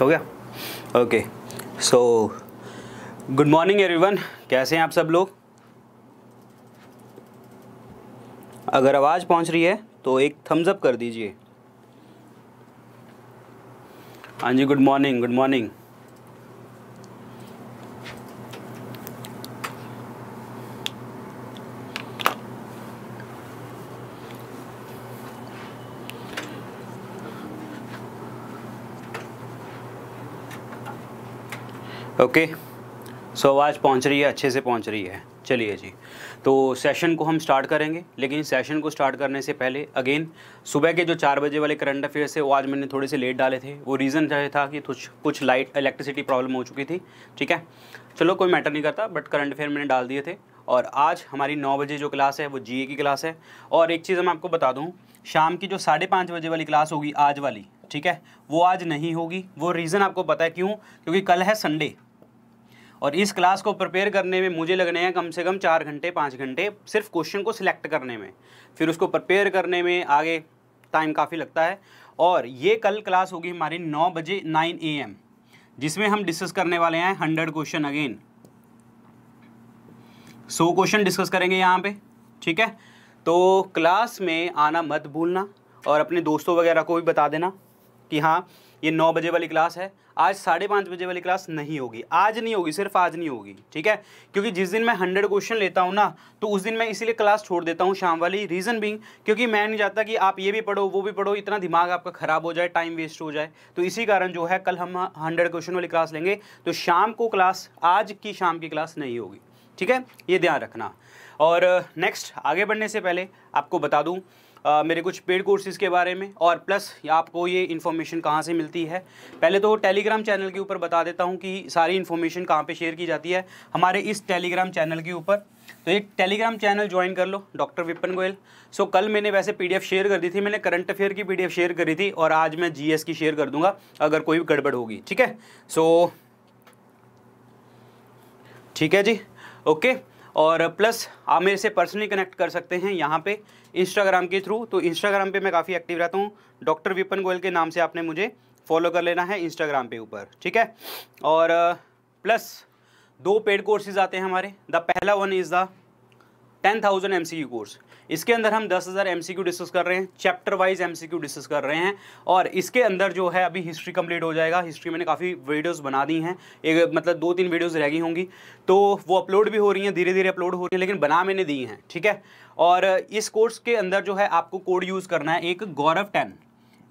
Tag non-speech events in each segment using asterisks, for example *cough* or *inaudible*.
हो गया okay so good morning everyone कैसे हैं आप सब लोग अगर आवाज़ पहुंच रही है तो एक थम्स अप कर दीजिए हाँ जी good morning good morning okay so आवाज़ पहुंच रही है अच्छे से पहुंच रही है चलिए जी तो सेशन को हम स्टार्ट करेंगे लेकिन सेशन को स्टार्ट करने से पहले अगेन सुबह के जो चार बजे वाले करंट अफेयर्स है वो आज मैंने थोड़े से लेट डाले थे वो रीज़न चाहे था कि कुछ कुछ लाइट इलेक्ट्रिसिटी प्रॉब्लम हो चुकी थी ठीक है चलो कोई मैटर नहीं करता बट करंट अफेयर मैंने डाल दिए थे और आज हमारी नौ बजे जो क्लास है वो जी की क्लास है और एक चीज़ मैं आपको बता दूँ शाम की जो साढ़े पाँच बजे वाली क्लास होगी आज वाली ठीक है वो आज नहीं होगी वो रीज़न आपको पता है क्यों क्योंकि कल है संडे और इस क्लास को प्रिपेयर करने में मुझे लगने हैं कम से कम चार घंटे पाँच घंटे सिर्फ क्वेश्चन को सिलेक्ट करने में फिर उसको प्रिपेयर करने में आगे टाइम काफ़ी लगता है और ये कल क्लास होगी हमारी नौ बजे नाइन ए एम जिसमें हम डिस्कस करने वाले हैं हंड्रेड क्वेश्चन अगेन सौ क्वेश्चन डिस्कस करेंगे यहाँ पे ठीक है तो क्लास में आना मत भूलना और अपने दोस्तों वगैरह को भी बता देना कि हाँ ये नौ बजे वाली क्लास है आज साढ़े पाँच बजे वाली क्लास नहीं होगी आज नहीं होगी सिर्फ आज नहीं होगी ठीक है क्योंकि जिस दिन मैं हंड्रेड क्वेश्चन लेता हूँ ना तो उस दिन मैं इसीलिए क्लास छोड़ देता हूँ शाम वाली रीज़न बिंग क्योंकि मैं नहीं चाहता कि आप ये भी पढ़ो वो भी पढ़ो इतना दिमाग आपका ख़राब हो जाए टाइम वेस्ट हो जाए तो इसी कारण जो है कल हम हंड्रेड क्वेश्चन वाली क्लास लेंगे तो शाम को क्लास आज की शाम की क्लास नहीं होगी ठीक है ये ध्यान रखना और नेक्स्ट आगे बढ़ने से पहले आपको बता दूँ आ, मेरे कुछ पेड कोर्सेज़ के बारे में और प्लस आपको ये इन्फॉर्मेशन कहाँ से मिलती है पहले तो टेलीग्राम चैनल के ऊपर बता देता हूँ कि सारी इन्फॉर्मेशन कहाँ पर शेयर की जाती है हमारे इस टेलीग्राम चैनल के ऊपर तो एक टेलीग्राम चैनल ज्वाइन कर लो डॉक्टर विपिन गोयल सो कल मैंने वैसे पीडीएफ शेयर कर दी थी मैंने करंट अफेयर की पीडीएफ शेयर करी थी और आज मैं जीएस की शेयर कर दूंगा अगर कोई गड़बड़ होगी ठीक है सो so, ठीक है जी ओके और प्लस आप मेरे से पर्सनली कनेक्ट कर सकते हैं यहाँ पे इंस्टाग्राम के थ्रू तो इंस्टाग्राम पे मैं काफ़ी एक्टिव रहता हूँ डॉक्टर विपन गोयल के नाम से आपने मुझे फॉलो कर लेना है इंस्टाग्राम पे ऊपर ठीक है और प्लस दो पेड कोर्सेज आते हैं हमारे द पहला one is the ten thousand M course इसके अंदर हम 10,000 हज़ार एम डिस्कस कर रहे हैं चैप्टर वाइज क्यू डिस्कस कर रहे हैं और इसके अंदर जो है अभी हिस्ट्री कंप्लीट हो जाएगा हिस्ट्री मैंने काफ़ी वीडियोस बना दी हैं एक मतलब दो तीन वीडियोस रह गई होंगी तो वो अपलोड भी हो रही हैं धीरे धीरे अपलोड हो रही है लेकिन बना मैंने दी हैं ठीक है और इस कोर्स के अंदर जो है आपको कोड यूज़ करना है एक गौरव टेन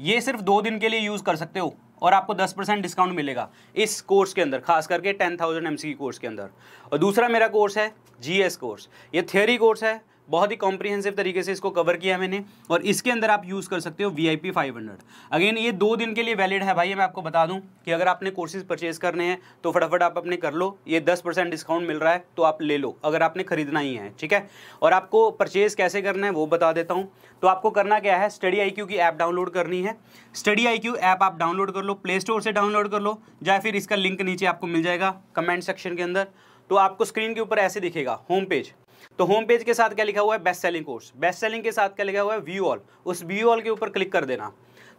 ये सिर्फ दो दिन के लिए यूज़ कर सकते हो और आपको 10 परसेंट डिस्काउंट मिलेगा इस कोर्स के अंदर खास करके 10,000 थाउजेंड कोर्स के अंदर और दूसरा मेरा कोर्स है जीएस कोर्स ये थियोरी कोर्स है बहुत ही कॉम्प्रिहेंसिव तरीके से इसको कवर किया मैंने और इसके अंदर आप यूज़ कर सकते हो V I P five hundred again ये दो दिन के लिए वैलिड है भाई मैं आपको बता दूं कि अगर आपने कोर्सेज परचेज करने हैं तो फटाफट आप अपने कर लो ये दस परसेंट डिस्काउंट मिल रहा है तो आप ले लो अगर आपने खरीदना ही है ठीक है और आपको परचेज कैसे करना है वो बता देता हूँ तो आपको करना क्या है स्टडी आई की ऐप डाउनलोड करनी है स्टडी आई ऐप आप डाउनलोड कर लो प्ले स्टोर से डाउनलोड कर लो या फिर इसका लिंक नीचे आपको मिल जाएगा कमेंट सेक्शन के अंदर तो आपको स्क्रीन के ऊपर ऐसे दिखेगा होम पेज तो होम पेज के साथ क्या लिखा हुआ है best selling course best selling के साथ क्या लिखा हुआ है व्यू ऑल उस व्यू ऑल के ऊपर क्लिक कर देना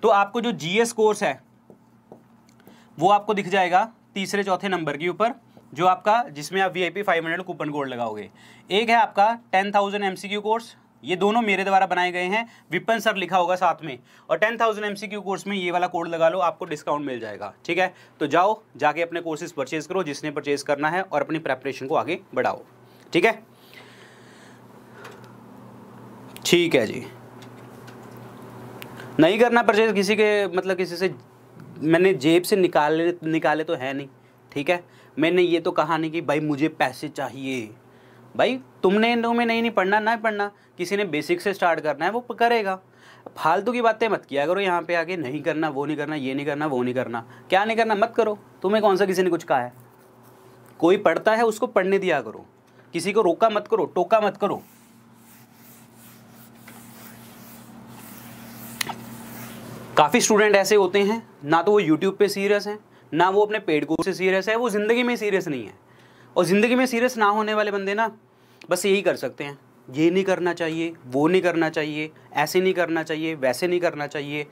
तो आपको जो जीएस कोर्स है वो आपको दिख जाएगा तीसरे चौथे नंबर के ऊपर जो आपका जिसमें आप V I P five hundred coupon code लगाओगे एक है आपका टेन थाउजेंड क्यू कोर्स ये दोनों मेरे द्वारा बनाए गए हैं विपन सर लिखा होगा साथ में और ten thousand M Q course में ये वाला कोड लगा लो आपको डिस्काउंट मिल जाएगा ठीक है तो जाओ जाके अपने कोर्सेज परचेज करो जिसने परचेज करना है और अपनी प्रेपरेशन को आगे बढ़ाओ ठीक है ठीक है जी नहीं करना परचेज किसी के मतलब किसी से मैंने जेब से निकाले निकाले तो है नहीं ठीक है मैंने ये तो कहा नहीं कि भाई मुझे पैसे चाहिए भाई तुमने इन में नहीं नहीं पढ़ना ना पढ़ना किसी ने बेसिक से स्टार्ट करना है वो करेगा फालतू की बातें मत किया करो यहाँ पे आके नहीं करना वो नहीं करना ये नहीं करना वो नहीं करना क्या नहीं करना मत करो तुम्हें कौन सा किसी ने कुछ कहा है कोई पढ़ता है उसको पढ़ने दिया करो किसी को रोका मत करो टोका मत करो काफ़ी स्टूडेंट ऐसे होते हैं ना तो वो यूट्यूब पे सीरियस हैं ना वो अपने पेड कोर्स से सीरियस है वो ज़िंदगी में सीरियस नहीं है और ज़िंदगी में सीरियस ना होने वाले बंदे ना बस यही कर सकते हैं ये नहीं करना चाहिए वो नहीं करना चाहिए ऐसे नहीं करना चाहिए वैसे नहीं करना चाहिए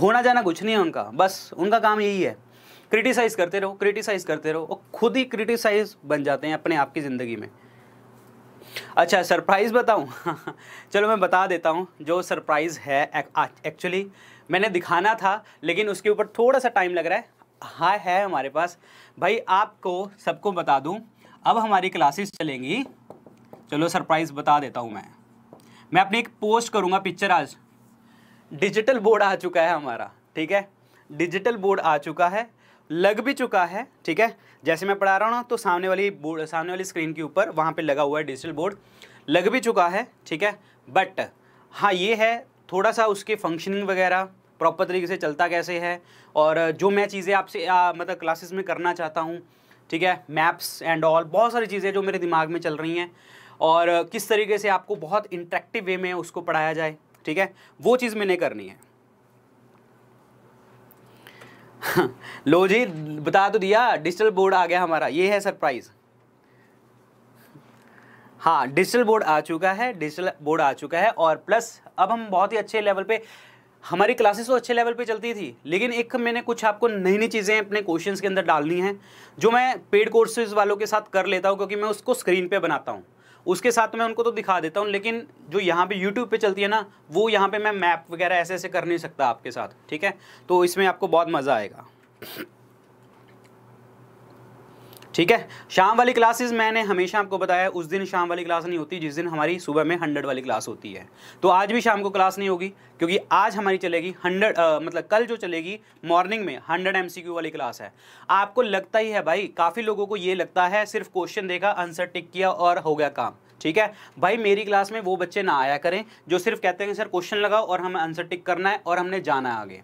होना जाना कुछ नहीं है उनका बस उनका काम यही है क्रिटिसाइज़ करते रहो क्रिटिसाइज़ करते रहो और खुद ही क्रिटिसाइज़ बन जाते हैं अपने आप की ज़िंदगी में अच्छा सरप्राइज़ बताऊं *laughs* चलो मैं बता देता हूं जो सरप्राइज़ है एक्चुअली मैंने दिखाना था लेकिन उसके ऊपर थोड़ा सा टाइम लग रहा है हाँ है हमारे पास भाई आपको सबको बता दूं अब हमारी क्लासेस चलेंगी चलो सरप्राइज़ बता देता हूँ मैं मैं अपनी एक पोस्ट करूँगा पिक्चर आज डिजिटल बोर्ड आ चुका है हमारा ठीक है डिजिटल बोर्ड आ चुका है लग भी चुका है ठीक है जैसे मैं पढ़ा रहा हूँ ना तो सामने वाली बोर्ड सामने वाली स्क्रीन के ऊपर वहाँ पे लगा हुआ है डिजिटल बोर्ड लग भी चुका है ठीक है बट हाँ ये है थोड़ा सा उसके फंक्शनिंग वगैरह प्रॉपर तरीके से चलता कैसे है और जो मैं चीज़ें आपसे मतलब क्लासेस में करना चाहता हूँ ठीक है मैप्स एंड ऑल बहुत सारी चीज़ें जो मेरे दिमाग में चल रही हैं और किस तरीके से आपको बहुत इंट्रैक्टिव वे में उसको पढ़ाया जाए ठीक है वो चीज़ मैंने करनी है *laughs* लो जी बता तो दिया डिजिटल बोर्ड आ गया हमारा ये है सरप्राइज हाँ डिजिटल बोर्ड आ चुका है डिजिटल बोर्ड आ चुका है और प्लस अब हम बहुत ही अच्छे लेवल पे हमारी क्लासेस तो अच्छे लेवल पे चलती थी लेकिन एक मैंने कुछ आपको नई नई चीज़ें अपने क्वेश्चंस के अंदर डालनी हैं जो मैं पेड कोर्सेज वालों के साथ कर लेता हूँ क्योंकि मैं उसको स्क्रीन पे बनाता हूँ उसके साथ मैं उनको तो दिखा देता हूँ लेकिन जो यहाँ पे यूट्यूब पे चलती है ना वो यहाँ पे मैं मैप वगैरह ऐसे ऐसे कर नहीं सकता आपके साथ ठीक है तो इसमें आपको बहुत मज़ा आएगा ठीक है शाम वाली क्लासेस मैंने हमेशा आपको बताया उस दिन शाम वाली क्लास नहीं होती जिस दिन हमारी सुबह में हंड्रेड वाली क्लास होती है तो आज भी शाम को क्लास नहीं होगी क्योंकि आज हमारी चलेगी हंड्रेड मतलब कल जो चलेगी मॉर्निंग में हंड्रेड एम वाली क्लास है आपको लगता ही है भाई काफ़ी लोगों को ये लगता है सिर्फ क्वेश्चन देखा आंसर टिक किया और हो गया काम ठीक है भाई मेरी क्लास में वो बच्चे ना आया करें जो सिर्फ कहते हैं सर क्वेश्चन लगाओ और हमें आंसर टिक करना है और हमने जाना है आगे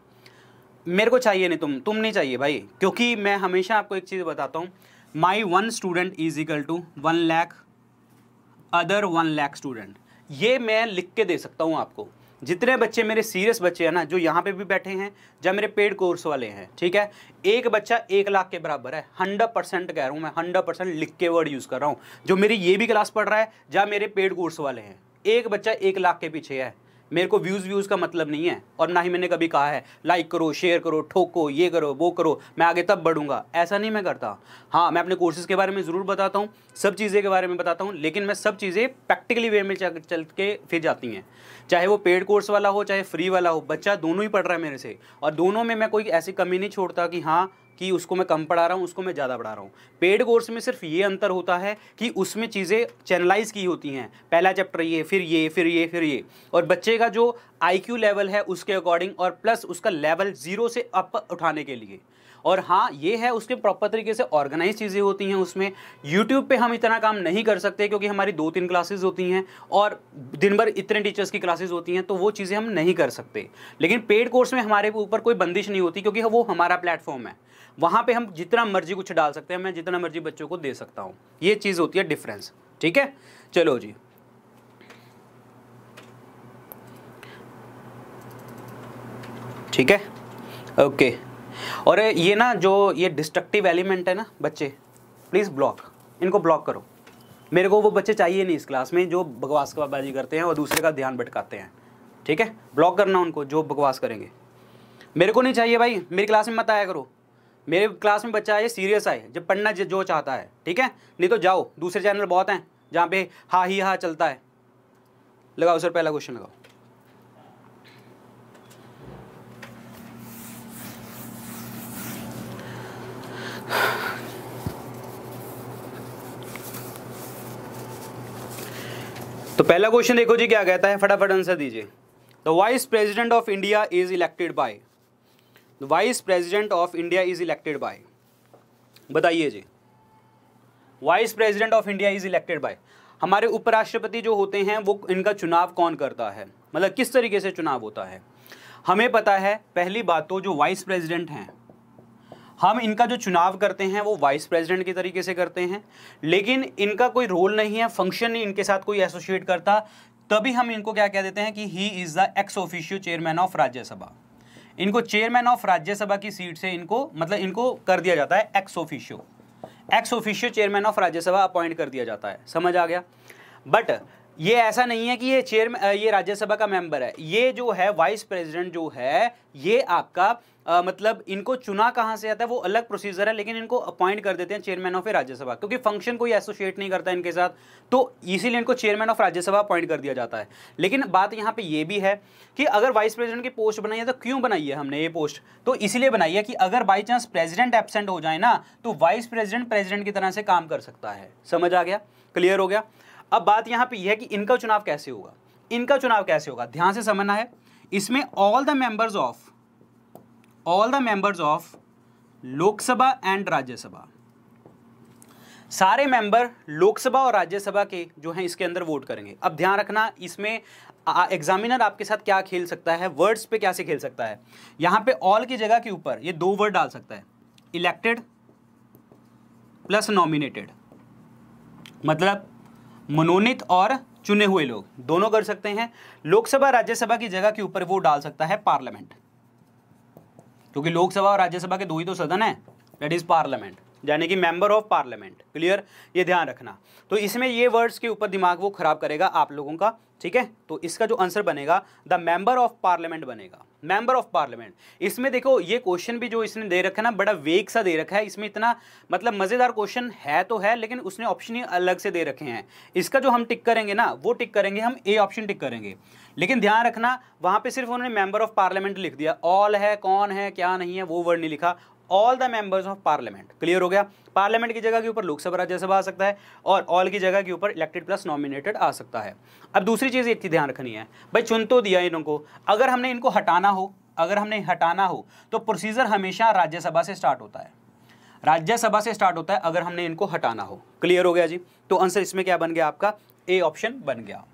मेरे को चाहिए नहीं तुम तुम नहीं चाहिए भाई क्योंकि मैं हमेशा आपको एक चीज़ बताता हूँ my one student is equal to one lakh other one lakh student ये मैं लिख के दे सकता हूँ आपको जितने बच्चे मेरे सीरियस बच्चे हैं ना जो यहाँ पे भी बैठे हैं या मेरे पेड कोर्स वाले हैं ठीक है एक बच्चा एक लाख के बराबर है हंड्रेड परसेंट कह रहा हूँ मैं हंड्रेड परसेंट लिख के वर्ड यूज़ कर रहा हूँ जो मेरी ये भी क्लास पढ़ रहा है या मेरे पेड कोर्स वाले हैं एक बच्चा एक लाख के पीछे है मेरे को व्यूज़ व्यूज़ का मतलब नहीं है और ना ही मैंने कभी कहा है लाइक करो शेयर करो ठोको ये करो वो करो मैं आगे तब बढ़ूंगा ऐसा नहीं मैं करता हाँ मैं अपने कोर्सेज़ के बारे में ज़रूर बताता हूँ सब चीज़ें के बारे में बताता हूँ लेकिन मैं सब चीज़ें प्रैक्टिकली वे में चल के फिर जाती हैं चाहे वो पेड कोर्स वाला हो चाहे फ्री वाला हो बच्चा दोनों ही पढ़ रहा है मेरे से और दोनों में मैं कोई ऐसी कमी नहीं छोड़ता कि हाँ कि उसको मैं कम पढ़ा रहा हूँ उसको मैं ज़्यादा पढ़ा रहा हूँ पेड कोर्स में सिर्फ ये अंतर होता है कि उसमें चीज़ें चैनलाइज की होती हैं पहला चैप्टर ये फिर ये फिर ये फिर ये और बच्चे का जो आई लेवल है उसके अकॉर्डिंग और प्लस उसका लेवल ज़ीरो से अप उठाने के लिए और हाँ ये है उसके प्रॉपर तरीके से ऑर्गेनाइज चीज़ें होती हैं उसमें यूट्यूब पे हम इतना काम नहीं कर सकते क्योंकि हमारी दो तीन क्लासेस होती हैं और दिन भर इतने टीचर्स की क्लासेस होती हैं तो वो चीज़ें हम नहीं कर सकते लेकिन पेड कोर्स में हमारे ऊपर कोई बंदिश नहीं होती क्योंकि वो हमारा प्लेटफॉर्म है वहाँ पर हम जितना मर्जी कुछ डाल सकते हैं मैं जितना मर्जी बच्चों को दे सकता हूँ ये चीज़ होती है डिफरेंस ठीक है चलो जी ठीक है ओके okay. और ये ना जो ये डिस्ट्रक्टिव एलिमेंट है ना बच्चे प्लीज़ ब्लॉक इनको ब्लॉक करो मेरे को वो बच्चे चाहिए नहीं इस क्लास में जो बकवास बाजी करते हैं और दूसरे का ध्यान भटकाते हैं ठीक है ब्लॉक करना उनको जो बकवास करेंगे मेरे को नहीं चाहिए भाई मेरी क्लास में मत आया करो मेरे क्लास में बच्चा आए सीरियस आए जब पढ़ना जो चाहता है ठीक है नहीं तो जाओ दूसरे चैनल बहुत हैं जहाँ पे हा ही हा चलता है लगाओ सर पहला क्वेश्चन लगाओ तो पहला क्वेश्चन देखो जी क्या कहता है फटाफट आंसर दीजिए the vice president of India is elected by the vice president of India is elected by बताइए जी vice president of India is elected by हमारे उपराष्ट्रपति जो होते हैं वो इनका चुनाव कौन करता है मतलब किस तरीके से चुनाव होता है हमें पता है पहली बात तो जो वाइस प्रेसिडेंट हैं हम इनका जो चुनाव करते हैं वो वाइस प्रेसिडेंट के तरीके से करते हैं लेकिन इनका कोई रोल नहीं है फंक्शन नहीं इनके साथ कोई एसोसिएट करता तभी हम इनको क्या कह देते हैं कि he is the ex officio chairman of Rajya Sabha इनको चेयरमैन ऑफ राज्यसभा की सीट से इनको मतलब इनको कर दिया जाता है ex officio ex officio chairman of Rajya Sabha appoint कर दिया जाता है समझ आ गया बट ये ऐसा नहीं है कि ये चेयर ये राज्यसभा का मेंबर है ये जो है वाइस प्रेसिडेंट जो है ये आपका आ, मतलब इनको चुना कहाँ से आता है वो अलग प्रोसीजर है लेकिन इनको अपॉइंट कर देते हैं चेयरमैन ऑफ ए राज्यसभा क्योंकि फंक्शन कोई एसोसिएट नहीं करता इनके साथ तो इसीलिए इनको चेयरमैन ऑफ राज्यसभा अपॉइंट कर दिया जाता है लेकिन बात यहाँ पे ये भी है कि अगर वाइस प्रेसिडेंट की पोस्ट बनाई है तो क्यों बनाई है हमने ये पोस्ट तो इसीलिए बनाई है कि अगर बाई चांस प्रेजिडेंट एबसेंट हो जाए ना तो वाइस प्रेजिडेंट प्रेजिडेंट की तरह से काम कर सकता है समझ आ गया क्लियर हो गया अब बात यहाँ पे यह है कि इनका चुनाव कैसे होगा इनका चुनाव कैसे होगा ध्यान से समझना है इसमें all the members of all the members of Lok Sabha and Rajya Sabha सारे मेंबर लोकसभा और राज्यसभा के जो हैं इसके अंदर वोट करेंगे अब ध्यान रखना इसमें एग्जामिनर आपके साथ क्या खेल सकता है वर्ड्स पे क्या से खेल सकता है यहां पे ऑल की जगह के ऊपर ये दो वर्ड डाल सकता है इलेक्टेड प्लस नॉमिनेटेड मतलब मनोनीत और चुने हुए लोग दोनों कर सकते हैं लोकसभा राज्यसभा की जगह के ऊपर वो डाल सकता है पार्लियामेंट क्योंकि लोकसभा और राज्यसभा के दो ही तो सदन है दैट इज पार्लियामेंट यानी कि मेंबर ऑफ पार्लियामेंट क्लियर ये ध्यान रखना तो इसमें ये वर्ड्स के ऊपर दिमाग वो खराब करेगा आप लोगों का ठीक है तो इसका जो आंसर बनेगा द मेंबर ऑफ पार्लियामेंट बनेगा मेंबर ऑफ पार्लियामेंट इसमें देखो ये क्वेश्चन भी जो इसने दे रखा है ना बड़ा वेग सा दे रखा है इसमें इतना मतलब मज़ेदार क्वेश्चन है तो है लेकिन उसने ऑप्शन ही अलग से दे रखे हैं इसका जो हम टिक करेंगे ना वो टिक करेंगे हम ए ऑप्शन टिक करेंगे लेकिन ध्यान रखना वहां पर सिर्फ उन्होंने मेंबर ऑफ पार्लियामेंट लिख दिया ऑल है कौन है क्या नहीं है वो वर्ड नहीं लिखा all the members of parliament clear हो गया पार्लियामेंट की जगह के ऊपर लोकसभा राज्यसभा आ सकता है और ऑल की जगह के ऊपर इलेक्टेड प्लस नॉमिनेटेड आ सकता है अब दूसरी चीज़ इतनी ध्यान रखनी है भाई चुन तो दिया इनको अगर हमने इनको हटाना हो अगर हमने हटाना हो तो प्रोसीजर हमेशा राज्यसभा से स्टार्ट होता है राज्यसभा से स्टार्ट होता है अगर हमने इनको हटाना हो क्लियर हो गया जी तो आंसर इसमें क्या बन गया आपका ए ऑप्शन बन गया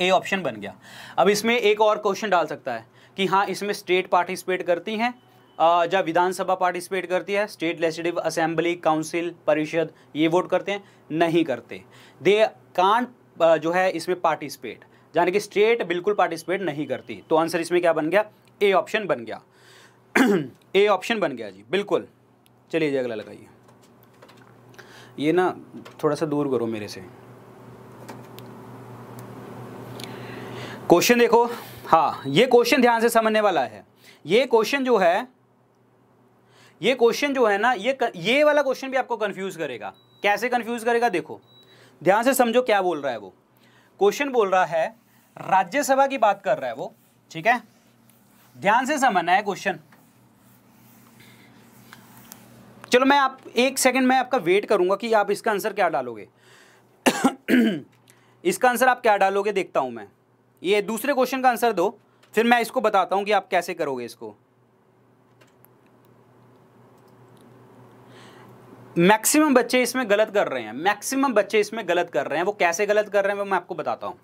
ए ऑप्शन बन गया अब इसमें एक और क्वेश्चन डाल सकता है कि हाँ इसमें स्टेट पार्टिसिपेट करती हैं जब विधानसभा पार्टिसिपेट करती है स्टेट लेजिस्टिव असेंबली काउंसिल परिषद ये वोट करते हैं नहीं करते दे कान जो है इसमें पार्टिसिपेट यानी कि स्टेट बिल्कुल पार्टिसिपेट नहीं करती तो आंसर इसमें क्या बन गया ए ऑप्शन बन गया *clears throat* ए ऑप्शन बन गया जी बिल्कुल चलिए जी अगला लगाइए ये ना थोड़ा सा दूर करो मेरे से क्वेश्चन देखो हाँ ये क्वेश्चन ध्यान से समझने वाला है ये क्वेश्चन जो है ये क्वेश्चन जो है ना ये ये वाला क्वेश्चन भी आपको कन्फ्यूज़ करेगा कैसे कन्फ्यूज़ करेगा देखो ध्यान से समझो क्या बोल रहा है वो क्वेश्चन बोल रहा है राज्यसभा की बात कर रहा है वो ठीक है ध्यान से समझना है क्वेश्चन चलो मैं आप एक सेकंड मैं आपका वेट करूंगा कि आप इसका आंसर क्या डालोगे *coughs* इसका आंसर आप क्या डालोगे देखता हूं मैं ये दूसरे क्वेश्चन का आंसर दो फिर मैं इसको बताता हूं कि आप कैसे करोगे इसको मैक्सिमम बच्चे इसमें गलत कर रहे हैं मैक्सिमम बच्चे इसमें गलत कर रहे हैं वो कैसे गलत कर रहे हैं वो मैं आपको बताता हूँ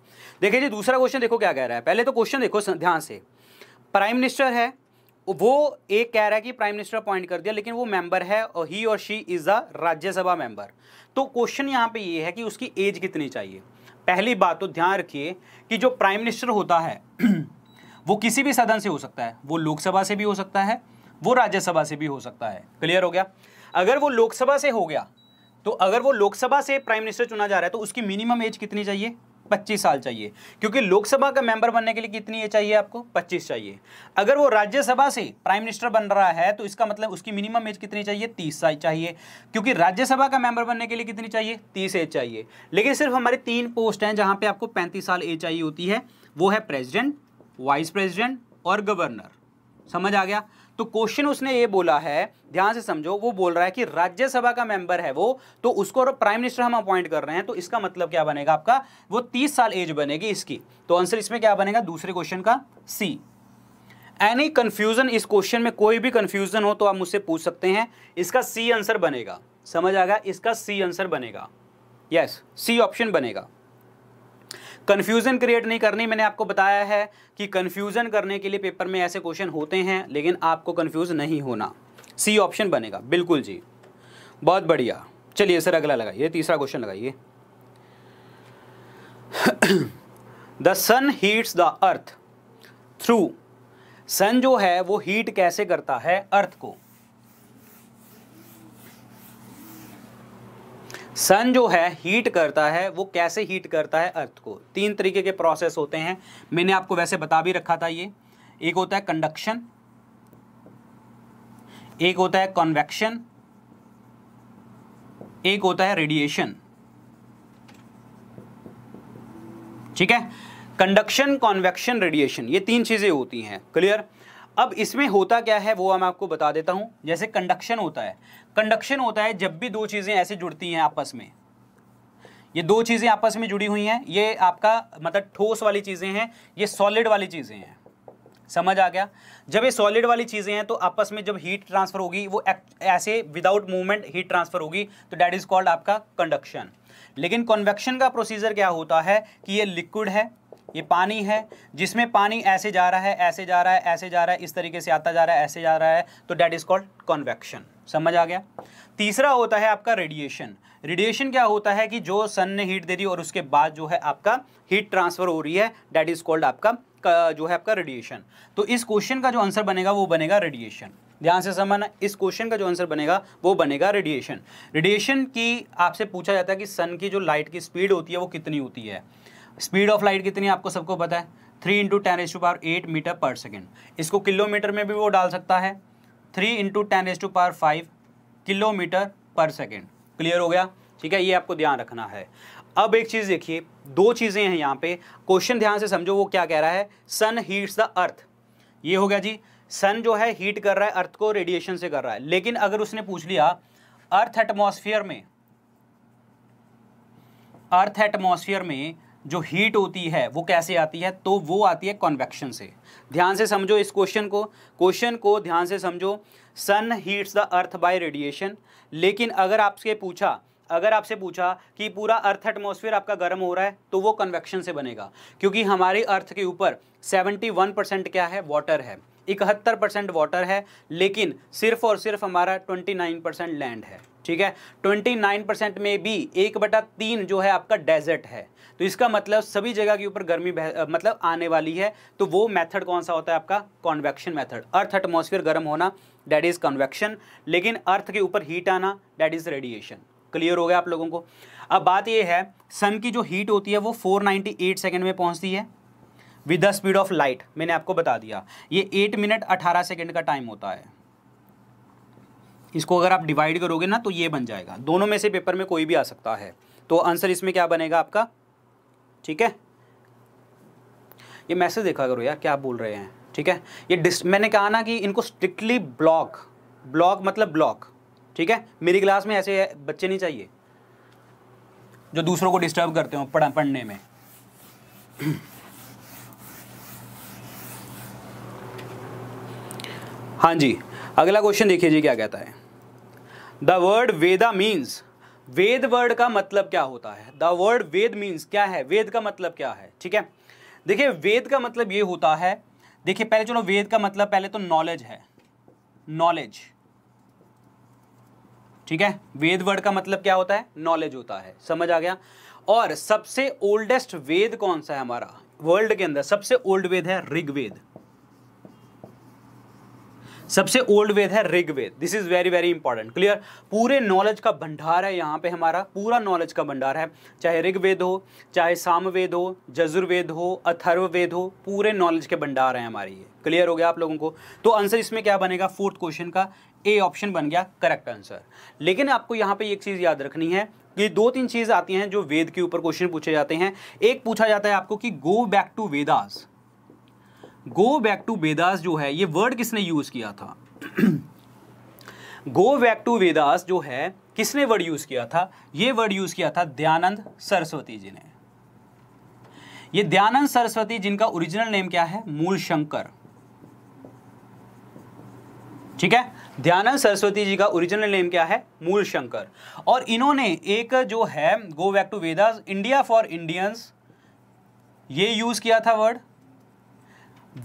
देखिए जी दूसरा क्वेश्चन देखो क्या कह रहा है पहले तो क्वेश्चन देखो ध्यान से प्राइम मिनिस्टर है वो एक कह रहा है कि प्राइम मिनिस्टर अपॉइंट कर दिया लेकिन वो मेंबर है और ही और she is a Rajya Sabha member तो क्वेश्चन यहाँ पे ये है कि उसकी एज कितनी चाहिए पहली बात तो ध्यान रखिए कि जो प्राइम मिनिस्टर होता है *clears throat* वो किसी भी सदन से हो सकता है वो लोकसभा से भी हो सकता है वो राज्यसभा से भी हो सकता है क्लियर हो गया अगर वो लोकसभा से हो गया तो अगर वो लोकसभा से प्राइम मिनिस्टर चुना जा रहा है तो उसकी मिनिमम एज कितनी चाहिए 25 साल चाहिए क्योंकि लोकसभा का मेंबर बनने के लिए कितनी एज चाहिए आपको 25 चाहिए अगर वो राज्यसभा से प्राइम मिनिस्टर बन रहा है तो इसका मतलब उसकी मिनिमम एज कितनी चाहिए 30 साल चाहिए क्योंकि राज्यसभा का मेंबर बनने के लिए कितनी चाहिए 30 एज चाहिए लेकिन सिर्फ हमारे तीन पोस्ट हैं जहां पर आपको पैंतीस साल एज चाहिए होती है वो है प्रेजिडेंट वाइस प्रेजिडेंट और गवर्नर समझ आ गया तो क्वेश्चन उसने ये बोला है ध्यान से समझो वो बोल रहा है कि राज्यसभा का मेंबर है वो तो उसको प्राइम मिनिस्टर हम अपॉइंट कर रहे हैं तो इसका मतलब क्या बनेगा आपका वो तीस साल एज बनेगी इसकी तो आंसर इसमें क्या बनेगा दूसरे क्वेश्चन का सी एनी कंफ्यूजन इस क्वेश्चन में कोई भी कंफ्यूजन हो तो आप मुझसे पूछ सकते हैं इसका सी आंसर बनेगा समझ आएगा इसका सी आंसर बनेगा यस सी ऑप्शन बनेगा कन्फ्यूज़न क्रिएट नहीं करनी मैंने आपको बताया है कि कन्फ्यूज़न करने के लिए पेपर में ऐसे क्वेश्चन होते हैं लेकिन आपको कन्फ्यूज़ नहीं होना सी ऑप्शन बनेगा बिल्कुल जी बहुत बढ़िया चलिए सर अगला लगाइए तीसरा क्वेश्चन लगाइए the sun heats the earth through sun जो है वो हीट कैसे करता है अर्थ को सन जो है हीट करता है वो कैसे हीट करता है अर्थ को तीन तरीके के प्रोसेस होते हैं मैंने आपको वैसे बता भी रखा था ये एक होता है कंडक्शन एक होता है कॉन्वेक्शन एक होता है रेडिएशन ठीक है कंडक्शन कॉन्वेक्शन रेडिएशन ये तीन चीजें होती हैं क्लियर अब इसमें होता क्या है वो मैं आपको बता देता हूँ जैसे कंडक्शन होता है कंडक्शन होता है जब भी दो चीज़ें ऐसे जुड़ती हैं आपस में ये दो चीज़ें आपस में जुड़ी हुई हैं ये आपका मतलब ठोस वाली चीज़ें हैं ये सॉलिड वाली चीज़ें हैं समझ आ गया जब ये सॉलिड वाली चीज़ें हैं तो आपस में जब हीट ट्रांसफ़र होगी वो ऐसे विदाउट मूवमेंट हीट ट्रांसफ़र होगी तो डैट इज़ कॉल्ड आपका कंडक्शन लेकिन कन्वेक्शन का प्रोसीजर क्या होता है कि ये लिक्विड है ये पानी है जिसमें पानी ऐसे जा रहा है ऐसे जा रहा है ऐसे जा रहा है इस तरीके से आता जा रहा है ऐसे जा रहा है तो डैट इज़ कॉल्ड कॉन्वेक्शन समझ आ गया तीसरा होता है आपका रेडिएशन रेडिएशन क्या होता है कि जो सन ने हीट दे दी और उसके बाद जो है आपका हीट ट्रांसफ़र हो रही है डैट इज़ कॉल्ड आपका जो है आपका रेडिएशन तो इस क्वेश्चन का जो आंसर बनेगा वो बनेगा रेडिएशन ध्यान से समझना इस क्वेश्चन का जो आंसर बनेगा वो बनेगा रेडिएशन रेडिएशन की आपसे पूछा जाता है कि सन की जो लाइट की स्पीड होती है वो कितनी होती है स्पीड ऑफ लाइट कितनी आपको सबको पता है three into ten raise to power eight metre पर सेकेंड इसको किलोमीटर में भी वो डाल सकता है three into ten raise to power five kilometre पर सेकेंड क्लियर हो गया ठीक है ये आपको ध्यान रखना है अब एक चीज़ देखिए दो चीज़ें हैं यहाँ पे क्वेश्चन ध्यान से समझो वो क्या कह रहा है सन हीट्स द अर्थ ये हो गया जी सन जो है हीट कर रहा है अर्थ को रेडिएशन से कर रहा है लेकिन अगर उसने पूछ लिया अर्थ एटमोसफियर में अर्थ एटमोसफियर में जो हीट होती है वो कैसे आती है तो वो आती है कॉन्वेक्शन से ध्यान से समझो इस क्वेश्चन को क्वेश्चन को ध्यान से समझो sun heats the earth by radiation लेकिन अगर आपसे पूछा अगर आपसे पूछा कि पूरा अर्थ एटमोसफियर आपका गर्म हो रहा है तो वो कन्वेक्शन से बनेगा क्योंकि हमारे अर्थ के ऊपर 71 परसेंट क्या है वाटर है इकहत्तर परसेंट वाटर है लेकिन सिर्फ और सिर्फ हमारा 29 परसेंट लैंड है ठीक है 29 परसेंट में भी एक बटा तीन जो है आपका डेजर्ट है तो इसका मतलब सभी जगह के ऊपर गर्मी मतलब आने वाली है तो वो मेथड कौन सा होता है आपका कॉन्वेक्शन मेथड अर्थ एटमोसफियर गर्म होना डैट इज़ कन्वेक्शन लेकिन अर्थ के ऊपर हीट आना डैट इज़ रेडिएशन क्लियर हो गया आप लोगों को अब बात यह है सन की जो हीट होती है वो 498 सेकेंड में पहुंचती है with the speed of light मैंने आपको बता दिया ये 8 मिनट 18 सेकेंड का टाइम होता है इसको अगर आप डिवाइड करोगे ना तो ये बन जाएगा दोनों में से पेपर में कोई भी आ सकता है तो आंसर इसमें क्या बनेगा आपका ठीक है ये मैसेज देखा करो यार क्या बोल रहे हैं ठीक है ये मैंने कहा ना कि इनको स्ट्रिक्टली ब्लॉक ब्लॉक मतलब ब्लॉक ठीक है मेरी क्लास में ऐसे बच्चे नहीं चाहिए जो दूसरों को डिस्टर्ब करते हो पढ़ पढ़ने में हाँ जी अगला क्वेश्चन देखिए जी क्या कहता है the word Veda means Veda word का मतलब क्या होता है द वर्ड वेद मीन्स क्या है वेद का मतलब क्या है ठीक है देखिए वेद का मतलब ये होता है देखिए पहले चलो वेद का मतलब पहले तो नॉलेज है नॉलेज ठीक है वेद वर्ड का मतलब क्या होता है नॉलेज होता है समझ आ गया और सबसे ओल्डेस्ट वेद कौन सा है हमारा वर्ल्ड के अंदर सबसे ओल्ड वेद है ऋग्वेद सबसे ओल्ड वेद है Rig Veda this is very very important clear पूरे नॉलेज का भंडार है यहाँ पे हमारा पूरा नॉलेज का भंडार है चाहे ऋग वेद हो चाहे सामवेद हो जजुर्वेद हो अथर्व वेद हो पूरे नॉलेज के भंडार हैं हमारे ये क्लियर हो गया आप लोगों को तो आंसर इसमें क्या बनेगा फोर्थ क्वेश्चन का ए ऑप्शन बन गया करेक्ट आंसर लेकिन आपको यहाँ पे एक चीज़ याद रखनी है कि दो तीन चीज़ आती हैं जो वेद के ऊपर क्वेश्चन पूछे जाते हैं एक पूछा जाता है आपको कि go back to Vedas go back to Vedas जो है ये वर्ड किसने यूज़ किया था गो बैक टू वेदास जो है किसने वर्ड यूज़ किया था ये वर्ड यूज़ किया था दयानंद सरस्वती जी ने ये दयानंद सरस्वती जिनका ओरिजिनल नेम क्या है मूल शंकर ठीक है दयानंद सरस्वती जी का ओरिजिनल नेम क्या है मूल शंकर और इन्होंने एक जो है go back to Vedas India for Indians ये यूज किया था वर्ड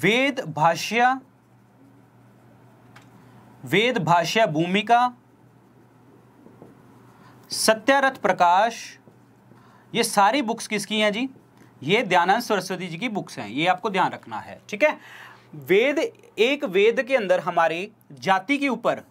वेद भाष्य वेद भाष्य भूमिका सत्यारथ प्रकाश ये सारी बुक्स किसकी हैं जी ये दयानंद सरस्वती जी की बुक्स हैं ये आपको ध्यान रखना है ठीक है वेद एक वेद के अंदर हमारी जाति के ऊपर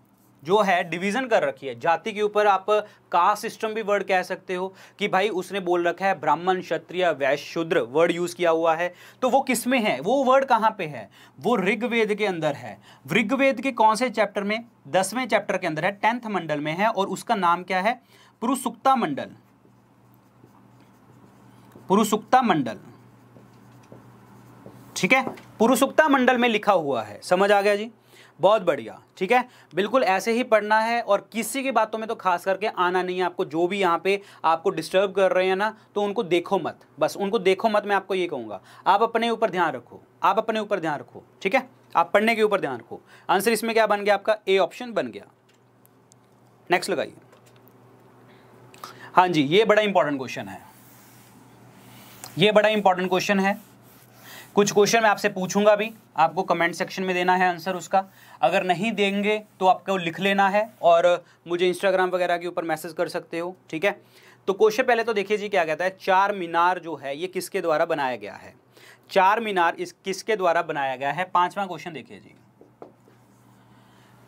जो है डिवीज़न कर रखी है जाति के ऊपर आप कास्ट सिस्टम भी वर्ड कह सकते हो कि भाई उसने बोल रखा है ब्राह्मण क्षत्रिय वैश्य शूद्र वर्ड यूज़ किया हुआ है तो वो किस में है वो वर्ड कहाँ पे है वो ऋग्वेद के अंदर है ऋग्वेद के कौन से चैप्टर में दसवें चैप्टर के अंदर है टेंथ मंडल में है और उसका नाम क्या है पुरुषुक्ता मंडल पुरुषुक्ता मंडल ठीक है पुरुषुक्ता मंडल में लिखा हुआ है समझ आ गया जी बहुत बढ़िया ठीक है बिल्कुल ऐसे ही पढ़ना है और किसी की बातों में तो खास करके आना नहीं है आपको जो भी यहाँ पे आपको डिस्टर्ब कर रहे हैं ना तो उनको देखो मत बस उनको देखो मत मैं आपको ये कहूँगा आप अपने ऊपर ध्यान रखो आप अपने ऊपर ध्यान रखो ठीक है आप पढ़ने के ऊपर ध्यान रखो आंसर इसमें क्या बन गया आपका ए ऑप्शन बन गया नेक्स्ट लगाइए हाँ जी ये बड़ा इंपॉर्टेंट क्वेश्चन है ये बड़ा इंपॉर्टेंट क्वेश्चन है कुछ क्वेश्चन मैं आपसे पूछूंगा भी आपको कमेंट सेक्शन में देना है आंसर उसका अगर नहीं देंगे तो आपको लिख लेना है और मुझे इंस्टाग्राम वगैरह के ऊपर मैसेज कर सकते हो ठीक है तो क्वेश्चन पहले तो देखिए जी क्या कहता है चार मीनार जो है ये किसके द्वारा बनाया गया है चार मीनार इस किसके द्वारा बनाया गया है पांचवा क्वेश्चन देखिए जी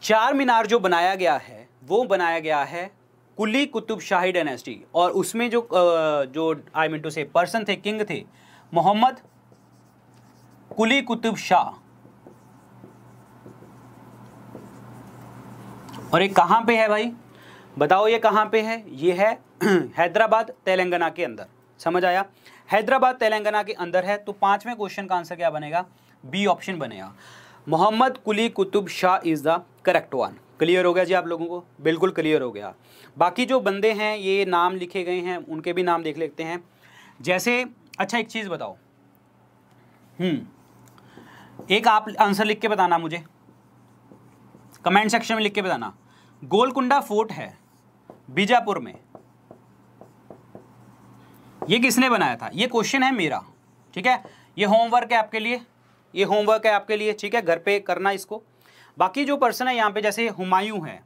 चार मीनार जो बनाया गया है वो बनाया गया है कुली कुतुब शाही डायनेस्टी और उसमें जो जो I mean to say person थे किंग थे मोहम्मद कुली कुतुब शाह और ये कहाँ पे है भाई बताओ ये कहाँ पे है ये है *clears throat* हैदराबाद तेलंगाना के अंदर समझ आया हैदराबाद तेलंगाना के अंदर है तो पांचवें क्वेश्चन का आंसर क्या बनेगा बी ऑप्शन बनेगा Mohammed Quli Qutub Shah is the correct one clear हो गया जी आप लोगों को बिल्कुल क्लियर हो गया बाकी जो बंदे हैं ये नाम लिखे गए हैं उनके भी नाम देख लेते हैं जैसे अच्छा एक चीज़ बताओ हम्म एक आप आंसर लिख के बताना मुझे कमेंट सेक्शन में लिख के बताना गोलकुंडा फोर्ट है बीजापुर में ये किसने बनाया था ये क्वेश्चन है मेरा ठीक है ये होमवर्क है आपके लिए ये होमवर्क है आपके लिए ठीक है घर पे करना इसको बाकी जो पर्सन है यहाँ पे जैसे हुमायूं है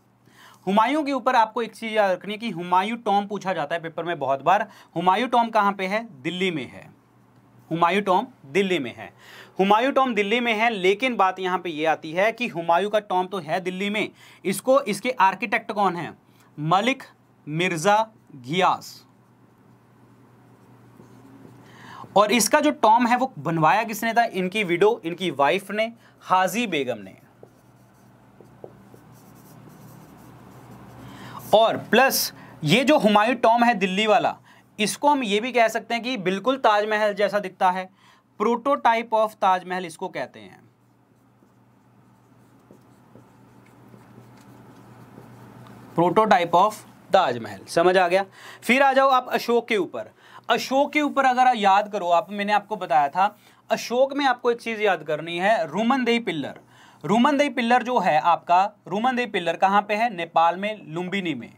हुमायूं के ऊपर आपको एक चीज़ याद रखनी है कि हुमायूं टॉम पूछा जाता है पेपर में बहुत बार हुमायूं टॉम कहाँ पे है दिल्ली में है हुमायूं टॉम दिल्ली में है हुमायूं टॉम दिल्ली में है लेकिन बात यहाँ पे ये आती है कि हुमायूं का टॉम तो है दिल्ली में इसको इसके आर्किटेक्ट कौन है मलिक मिर्ज़ा घियास और इसका जो टॉम है वो बनवाया किसने था इनकी विडो इनकी वाइफ ने हाजी बेगम ने और प्लस ये जो हुमायूं टॉम है दिल्ली वाला इसको हम ये भी कह सकते हैं कि बिल्कुल ताजमहल जैसा दिखता है प्रोटोटाइप ऑफ ताजमहल इसको कहते हैं प्रोटोटाइप ऑफ ताजमहल समझ आ गया फिर आ जाओ आप अशोक के ऊपर अशोक के ऊपर अगर याद करो आप मैंने आपको बताया था अशोक में आपको एक चीज याद करनी है रूमनदेई पिल्लर रूमनदेई पिल्लर जो है आपका रूमनदेई पिल्लर कहां पे है नेपाल में लुम्बिनी में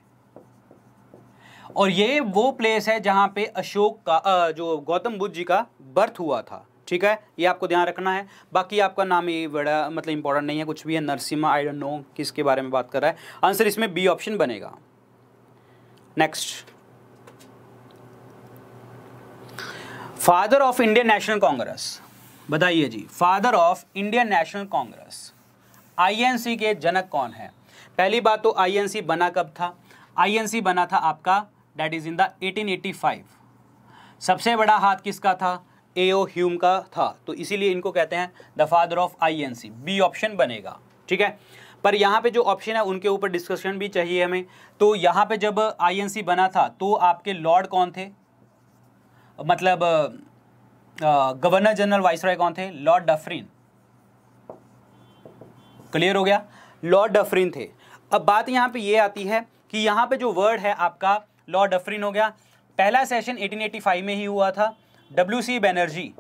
और ये वो प्लेस है जहाँ पे अशोक का जो गौतम बुद्ध जी का बर्थ हुआ था ठीक है ये आपको ध्यान रखना है बाकी आपका नाम ही बड़ा मतलब इंपॉर्टेंट नहीं है कुछ भी है नरसिम्हा आई डोंट नो किसके बारे में बात कर रहा है आंसर इसमें बी ऑप्शन बनेगा next father of Indian National Congress बताइए जी father of Indian National Congress INC के जनक कौन है पहली बात तो आईएनसी बना कब था आईएनसी बना था आपका दैट इज़ इन द 1885 सबसे बड़ा हाथ किसका था ए ओ ह्यूम का था तो इसीलिए इनको कहते हैं the father of INC B option बनेगा ठीक है पर यहाँ पे जो ऑप्शन है उनके ऊपर डिस्कशन भी चाहिए हमें तो यहाँ पे जब आईएनसी बना था तो आपके लॉर्ड कौन थे मतलब गवर्नर जनरल वाइसराय कौन थे लॉर्ड डफरिन क्लियर हो गया लॉर्ड डफरिन थे अब बात यहाँ पे ये आती है कि यहाँ पे जो वर्ड है आपका लॉ डफरिन हो गया पहला सेशन 1885 में ही हुआ था W C Banerjee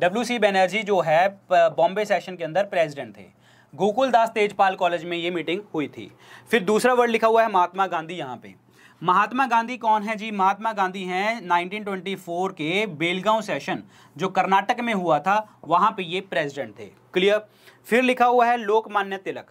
W C Banerjee जो है बॉम्बे सेशन के अंदर प्रेसिडेंट थे गोकुल दास तेजपाल कॉलेज में ये मीटिंग हुई थी फिर दूसरा वर्ड लिखा हुआ है महात्मा गांधी यहाँ पे महात्मा गांधी कौन है जी महात्मा गांधी हैं 1924 के बेलगांव सेशन जो कर्नाटक में हुआ था वहाँ पे ये प्रेसिडेंट थे क्लियर फिर लिखा हुआ है लोकमान्य तिलक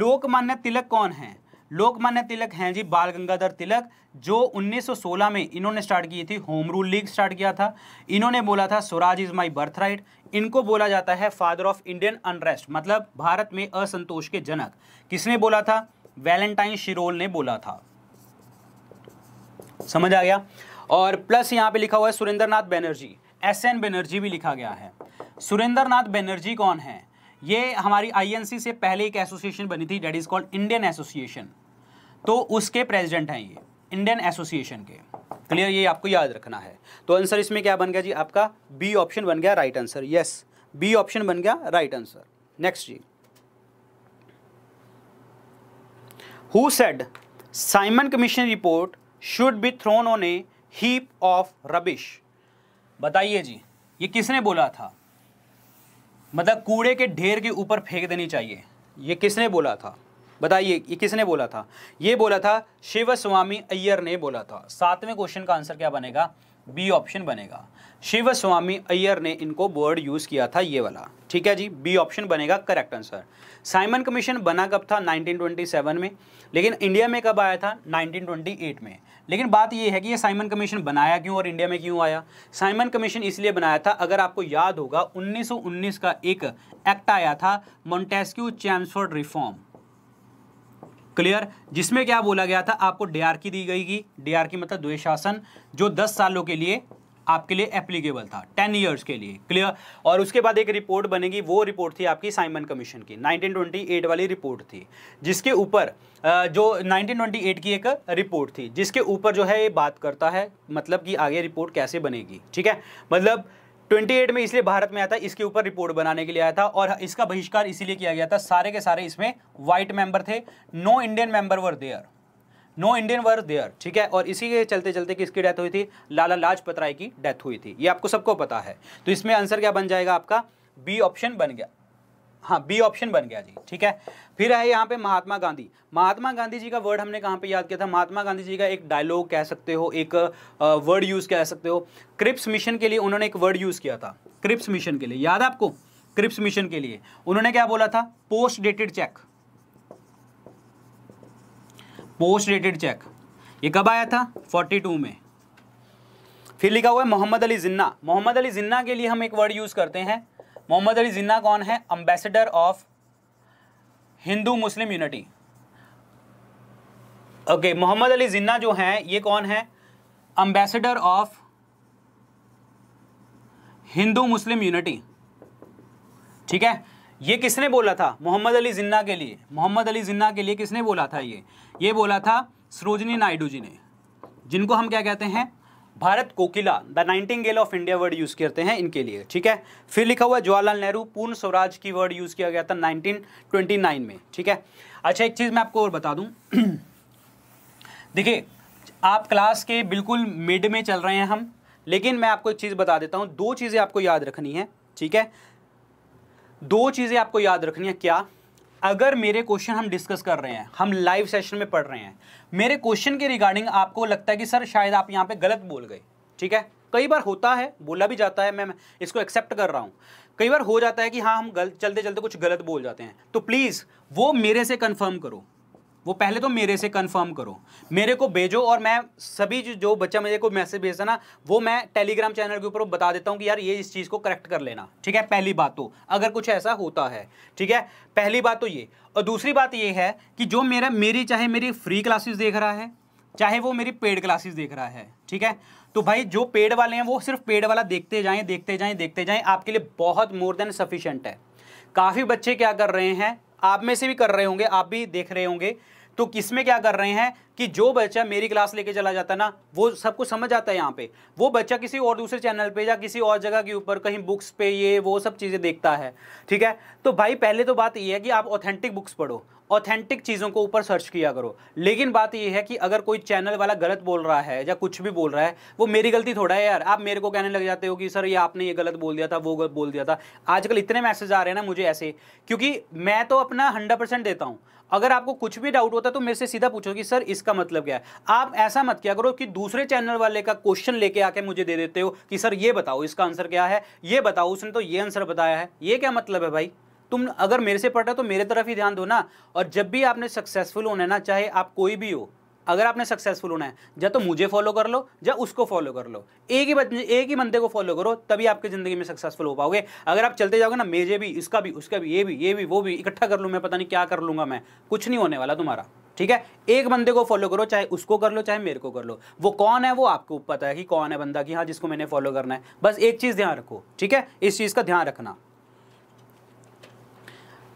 लोकमान्य तिलक कौन है लोकमान्य तिलक हैं जी बाल गंगाधर तिलक जो 1916 में इन्होंने स्टार्ट की थी होम रूल लीग स्टार्ट किया था इन्होंने बोला था Swaraj is my birth right इनको बोला जाता है फादर ऑफ इंडियन अनरेस्ट मतलब भारत में असंतोष के जनक किसने बोला था वैलेंटाइन शिरोल ने बोला था समझ आ गया और प्लस यहाँ पे लिखा हुआ है सुरेंद्र नाथ बनर्जी एस एन बनर्जी भी लिखा गया है सुरेंद्र नाथ बनर्जी कौन है ये हमारी आईएनसी से पहले एक एसोसिएशन बनी थी that is called Indian Association तो उसके प्रेसिडेंट हैं ये इंडियन एसोसिएशन के क्लियर ये आपको याद रखना है तो आंसर इसमें क्या बन गया जी आपका बी ऑप्शन बन गया right answer yes B option बन गया राइट आंसर नेक्स्ट जी who said Simon Commission report should be thrown on a heap of rubbish बताइए जी ये किसने बोला था मतलब कूड़े के ढेर के ऊपर फेंक देनी चाहिए ये किसने बोला था बताइए ये किसने बोला था ये बोला था शिव स्वामी अय्यर ने बोला था सातवें क्वेश्चन का आंसर क्या बनेगा बी ऑप्शन बनेगा शिव स्वामी अय्यर ने इनको वर्ड यूज़ किया था ये वाला ठीक है जी बी ऑप्शन बनेगा करेक्ट आंसर साइमन कमीशन बना कब था 1927 में लेकिन इंडिया में कब आया था 1928 में लेकिन बात यह है कि ये साइमन कमीशन बनाया क्यों और इंडिया में क्यों आया साइमन कमीशन इसलिए बनाया था अगर आपको याद होगा 1919 का एक एक्ट आया था मोन्टेस्क्यू चैम्सफोर्ड रिफॉर्म क्लियर जिसमें क्या बोला गया था आपको डीआरकी दी गई की डीआरकी मतलब शासन जो दस सालों के लिए आपके लिए एप्लीकेबल था टेन ईयर्स के लिए क्लियर और उसके बाद एक रिपोर्ट बनेगी वो रिपोर्ट थी आपकी साइमन कमीशन की 1928 वाली रिपोर्ट थी जिसके ऊपर जो 1928 की एक रिपोर्ट थी जिसके ऊपर जो है ये बात करता है मतलब कि आगे रिपोर्ट कैसे बनेगी ठीक है मतलब 28 में इसलिए भारत में आया था इसके ऊपर रिपोर्ट बनाने के लिए आया था और इसका बहिष्कार इसीलिए किया गया था सारे के सारे इसमें व्हाइट मेंबर थे no Indian member were there no Indian were there ठीक है और इसी के चलते चलते कि इसकी डेथ हुई थी लाला लाजपत राय की डेथ हुई थी ये आपको सबको पता है तो इसमें आंसर क्या बन जाएगा आपका बी ऑप्शन बन गया हाँ बी ऑप्शन बन गया जी ठीक है फिर है यहाँ पे महात्मा गांधी महात्मा गांधी जी का वर्ड हमने कहाँ पे याद किया था महात्मा गांधी जी का एक डायलॉग कह सकते हो एक वर्ड यूज़ कह सकते हो क्रिप्स मिशन के लिए उन्होंने एक वर्ड यूज़ किया था क्रिप्स मिशन के लिए याद आपको क्रिप्स मिशन के लिए उन्होंने क्या बोला था post dated cheque post dated cheque ये कब आया था 42 में फिर लिखा हुआ है मोहम्मद अली जिन्ना मोहम्मद अली जिन्ना के लिए हम एक वर्ड यूज़ करते हैं मोहम्मद अली जिन्ना कौन है ambassador of Hindu Muslim unity okay Mohammed Ali Jinnah जो है ये कौन है ambassador of Hindu Muslim unity ठीक है ये किसने बोला था मोहम्मद अली जिन्ना के लिए मोहम्मद अली जिन्ना के लिए किसने बोला था ये ये बोला था सरोजनी नायडू जी ने जिनको हम क्या कहते हैं Bharat Kokila the gale of India word use करते हैं इनके लिए ठीक है फिर लिखा हुआ जवाहरलाल नेहरू पूर्ण स्वराज की वर्ड यूज़ किया गया था 1929 में ठीक है अच्छा एक चीज़ मैं आपको और बता दूं *clears throat* देखिए आप क्लास के बिल्कुल मिड में चल रहे हैं हम लेकिन मैं आपको एक चीज़ बता देता हूं दो चीज़ें आपको याद रखनी है ठीक है दो चीज़ें आपको याद रखनी है क्या अगर मेरे क्वेश्चन हम डिस्कस कर रहे हैं हम लाइव सेशन में पढ़ रहे हैं मेरे क्वेश्चन के रिगार्डिंग आपको लगता है कि सर शायद आप यहाँ पे गलत बोल गए ठीक है कई बार होता है बोला भी जाता है मैं इसको एक्सेप्ट कर रहा हूँ कई बार हो जाता है कि हाँ हम गलत चलते चलते कुछ गलत बोल जाते हैं तो प्लीज़ वो मेरे से कन्फर्म करो वो पहले तो मेरे से कंफर्म करो मेरे को भेजो और मैं सभी जो बच्चा मेरे को मैसेज भेजता ना वो मैं टेलीग्राम चैनल के ऊपर बता देता हूँ कि यार ये इस चीज़ को करेक्ट कर लेना ठीक है पहली बात तो अगर कुछ ऐसा होता है ठीक है पहली बात तो ये और दूसरी बात ये है कि जो मेरा मेरी चाहे मेरी फ्री क्लासेस देख रहा है चाहे वो मेरी पेड क्लासेस देख रहा है ठीक है तो भाई जो पेड वाले हैं वो सिर्फ पेड वाला देखते जाएं देखते जाएं देखते जाएं आपके लिए बहुत मोर देन सफिशेंट है काफ़ी बच्चे क्या कर रहे हैं आप में से भी कर रहे होंगे आप भी देख रहे होंगे तो किसमें क्या कर रहे हैं कि जो बच्चा मेरी क्लास लेके चला जाता है ना वो सबको समझ आता है यहाँ पे वो बच्चा किसी और दूसरे चैनल पे या किसी और जगह के ऊपर कहीं बुक्स पे ये वो सब चीज़ें देखता है ठीक है तो भाई पहले तो बात ये है कि आप ऑथेंटिक बुक्स पढ़ो ऑथेंटिक चीज़ों को ऊपर सर्च किया करो लेकिन बात यह है कि अगर कोई चैनल वाला गलत बोल रहा है या कुछ भी बोल रहा है वो मेरी गलती थोड़ा है यार आप मेरे को कहने लग जाते हो कि सर ये आपने ये गलत बोल दिया था वो गलत बोल दिया था आजकल इतने मैसेज आ रहे हैं ना मुझे ऐसे क्योंकि मैं तो अपना हंड्रेड देता हूँ अगर आपको कुछ भी डाउट होता है तो मेरे से सीधा पूछो कि सर इसका मतलब क्या है आप ऐसा मत क्या करो कि दूसरे चैनल वाले का क्वेश्चन लेके आके मुझे दे देते हो कि सर ये बताओ इसका आंसर क्या है ये बताओ उसने तो ये आंसर बताया है ये क्या मतलब है भाई तुम अगर मेरे से पढ़ रहे हो तो मेरे तरफ ही ध्यान दो ना और जब भी आपने सक्सेसफुल होना है ना चाहे आप कोई भी हो अगर आपने सक्सेसफुल होना है या तो मुझे फॉलो कर लो या उसको फॉलो कर लो एक ही एक ही बंदे को फॉलो करो तभी आपकी ज़िंदगी में सक्सेसफुल हो पाओगे अगर आप चलते जाओगे ना मेरे भी इसका भी उसका भी ये भी ये भी वो भी इकट्ठा कर लूँ मैं पता नहीं क्या कर लूँगा मैं कुछ नहीं होने वाला तुम्हारा ठीक है एक बंदे को फॉलो करो चाहे उसको कर लो चाहे मेरे को कर लो वो कौन है वो आपको पता है कि कौन है बंदा कि हाँ जिसको मैंने फॉलो करना है बस एक चीज़ ध्यान रखो ठीक है इस चीज़ का ध्यान रखना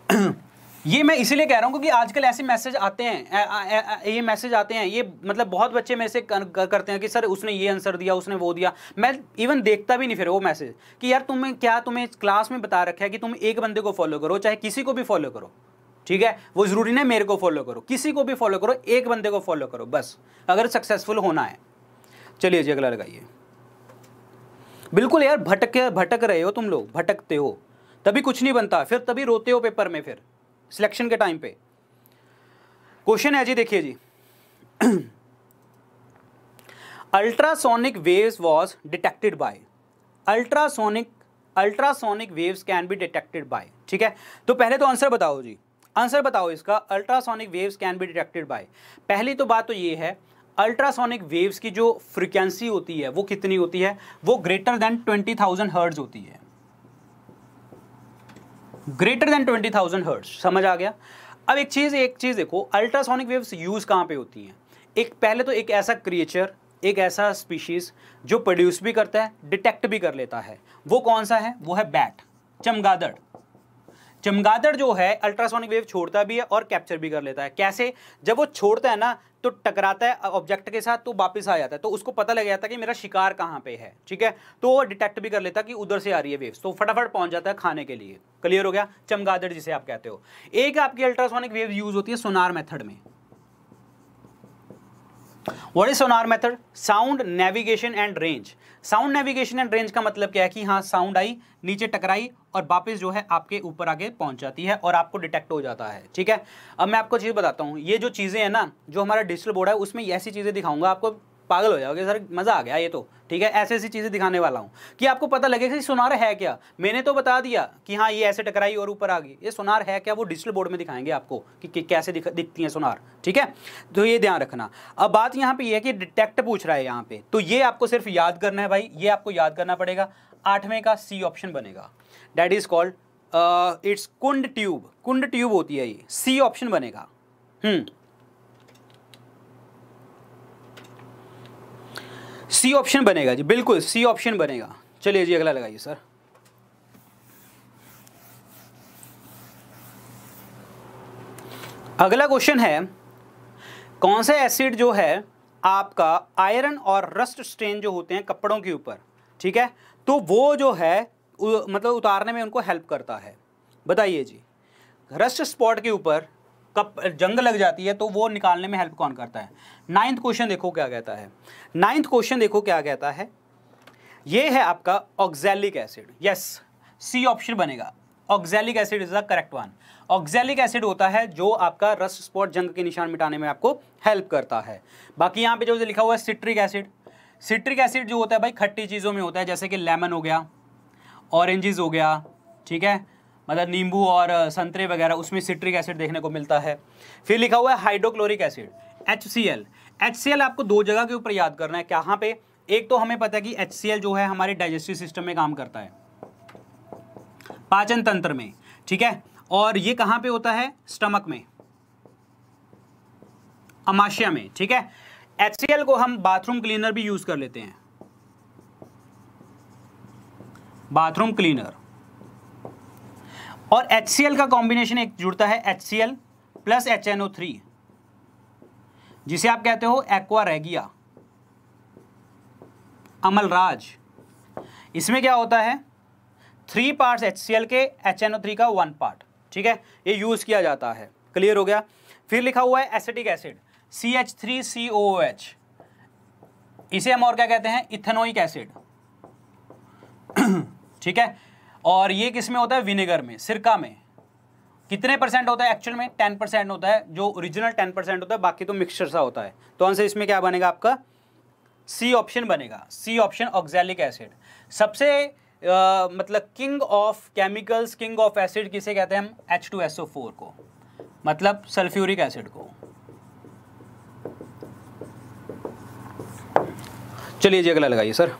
*clears throat* ये मैं इसीलिए कह रहा हूँ क्योंकि आजकल ऐसे मैसेज आते हैं आ, आ, आ, ये मैसेज आते हैं ये मतलब बहुत बच्चे मेरे से कर, कर, करते हैं कि सर उसने ये आंसर दिया उसने वो दिया मैं इवन देखता भी नहीं फिर वो मैसेज कि यार तुम्हें क्या तुम्हें क्लास में बता रखा है कि तुम एक बंदे को फॉलो करो चाहे किसी को भी फॉलो करो ठीक है वो ज़रूरी नहीं मेरे को फॉलो करो किसी को भी फॉलो करो एक बंदे को फॉलो करो बस अगर सक्सेसफुल होना है चलिए जी अगला लगाइए बिल्कुल यार भटक भटक रहे हो तुम लोग भटकते हो तभी कुछ नहीं बनता फिर तभी रोते हो पेपर में फिर सिलेक्शन के टाइम पे क्वेश्चन है जी देखिए जी ultrasonic waves was detected by ultrasonic ultrasonic waves can be detected by ठीक है तो पहले तो आंसर बताओ जी आंसर बताओ इसका ultrasonic waves can be detected by पहली तो बात तो ये है अल्ट्रासोनिक वेव्स की जो फ्रिक्वेंसी होती है वो कितनी होती है वो ग्रेटर देन ट्वेंटी थाउजेंड होती है greater than twenty thousand hertz समझ आ गया अब एक चीज़ एक चीज़ देखो अल्ट्रासोनिक वेव्स यूज़ कहाँ पे होती हैं एक पहले तो एक ऐसा क्रिएचर एक ऐसा स्पीशीज़ जो प्रोड्यूस भी करता है डिटेक्ट भी कर लेता है वो कौन सा है वो है बैट चमगादड़ चमगादड़ जो है अल्ट्रासोनिक वेव छोड़ता भी है और कैप्चर भी कर लेता है कैसे जब वो छोड़ता है ना तो टकराता है ऑब्जेक्ट के साथ तो वापस आ जाता है तो उसको पता लग जाता है कि मेरा शिकार कहाँ पे है ठीक है तो वो डिटेक्ट भी कर लेता कि उधर से आ रही है वेव्स तो फटाफट पहुंच जाता है खाने के लिए क्लियर हो गया चमगादड़ जिसे आप कहते हो एक आपकी अल्ट्रासोनिक वेव यूज होती है सोनार मेथड में what is sonar method sound navigation and range sound navigation and range का मतलब क्या है कि हाँ साउंड आई नीचे टकराई और वापस जो है आपके ऊपर आगे पहुंच जाती है और आपको डिटेक्ट हो जाता है ठीक है अब मैं आपको चीज़ बताता हूँ ये जो चीज़ें हैं ना जो हमारा डिजिटल बोर्ड है उसमें ऐसी चीज़ें दिखाऊंगा आपको पागल हो जाओगे सर मज़ा आ गया ये तो ठीक है ऐसी ऐसी चीज़ें दिखाने वाला हूँ कि आपको पता लगे कि सोनार है क्या मैंने तो बता दिया कि हाँ ये ऐसे टकराई और ऊपर आ गई ये सोनार है क्या वो डिजिटल बोर्ड में दिखाएंगे आपको कि, कि कैसे दिख, दिखती हैं सोनार ठीक है तो ये ध्यान रखना अब बात यहाँ पे ये है कि डिटेक्ट पूछ रहा है यहाँ पे तो ये आपको सिर्फ याद करना है भाई ये आपको याद करना पड़ेगा आठवें का सी ऑप्शन बनेगा that is called it's Kundt tube Kundt tube होती है ये सी ऑप्शन बनेगा हम्म सी ऑप्शन बनेगा जी बिल्कुल सी ऑप्शन बनेगा चलिए जी अगला लगाइए सर अगला क्वेश्चन है कौन सा एसिड जो है आपका आयरन और रस्ट स्ट्रेन जो होते हैं कपड़ों के ऊपर ठीक है तो वो जो है उ, मतलब उतारने में उनको हेल्प करता है बताइए जी रस्ट स्पॉट के ऊपर कप जंग लग जाती है तो वो निकालने में हेल्प कौन करता है नाइन्थ क्वेश्चन देखो क्या कहता है नाइन्थ क्वेश्चन देखो क्या कहता है ये है आपका oxalic acid yes C option बनेगा oxalic acid is the correct one oxalic acid होता है जो आपका रस स्पॉट जंग के निशान मिटाने में आपको हेल्प करता है बाकी यहाँ पे जो लिखा हुआ है सिट्रिक एसिड सिट्रिक एसिड जो होता है भाई खट्टी चीज़ों में होता है जैसे कि लेमन हो गया ऑरेंजेस हो गया ठीक है मतलब नींबू और संतरे वगैरह उसमें सिट्रिक एसिड देखने को मिलता है फिर लिखा हुआ है hydrochloric acid H C L H C L आपको दो जगह के ऊपर याद करना है कहाँ पे एक तो हमें पता है कि एच सी एल जो है हमारे डाइजेस्टिव सिस्टम में काम करता है पाचन तंत्र में ठीक है और ये कहाँ पे होता है स्टमक में अमाशिया में ठीक है एच को हम बाथरूम क्लीनर भी यूज कर लेते हैं बाथरूम क्लीनर और एच का कॉम्बिनेशन एक जुड़ता है H C L plus H N O three जिसे आप कहते हो एक्वा रेगिया राज इसमें क्या होता है थ्री पार्ट्स एच के एच एन ओ थ्री का वन पार्ट ठीक है ये यूज़ किया जाता है क्लियर हो गया फिर लिखा हुआ है acetic acid C H three C O H इसे हम और क्या कहते हैं इथेनोइक एसिड *clears throat* ठीक है और ये किस में होता है विनेगर में सिरका में कितने परसेंट होता है एक्चुअल में टेन परसेंट होता है जो ओरिजिनल टेन परसेंट होता है बाकी तो मिक्सचर सा होता है तो आंसर इसमें क्या बनेगा आपका सी ऑप्शन बनेगा सी ऑप्शन ऑक्जेलिक एसिड सबसे आ, मतलब king of chemicals king of acid किसे कहते हैं हम H two S O four को मतलब सल्फ्यूरिक एसिड को चलिए जी अगला लगाइए सर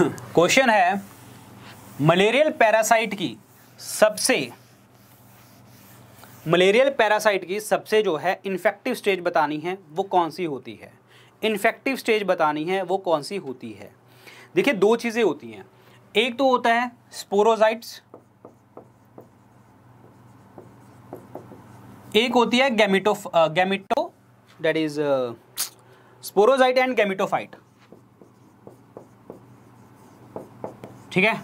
क्वेश्चन है मलेरियल पैरासाइट की सबसे मलेरियल पैरासाइट की सबसे जो है इन्फेक्टिव स्टेज बतानी है वो कौन सी होती है इन्फेक्टिव स्टेज बतानी है वो कौन सी होती है देखिए दो चीज़ें होती हैं एक तो होता है स्पोरोजाइट्स एक होती है gameto gameto that is sporozoite and gametophyte ठीक है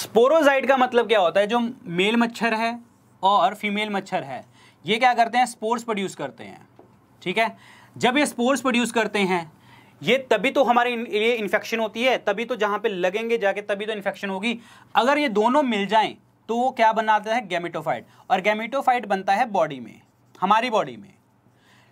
स्पोरोजाइट का मतलब क्या होता है जो मेल मच्छर है और फीमेल मच्छर है ये क्या करते हैं स्पोर्स प्रोड्यूस करते हैं ठीक है जब ये स्पोर्स प्रोड्यूस करते हैं ये तभी तो हमारे लिए इन्फेक्शन होती है तभी तो जहाँ पे लगेंगे जाके तभी तो इन्फेक्शन होगी अगर ये दोनों मिल जाएं तो वो क्या बनाता है गैमिटोफाइट और गैमिटोफाइट बनता है बॉडी में हमारी बॉडी में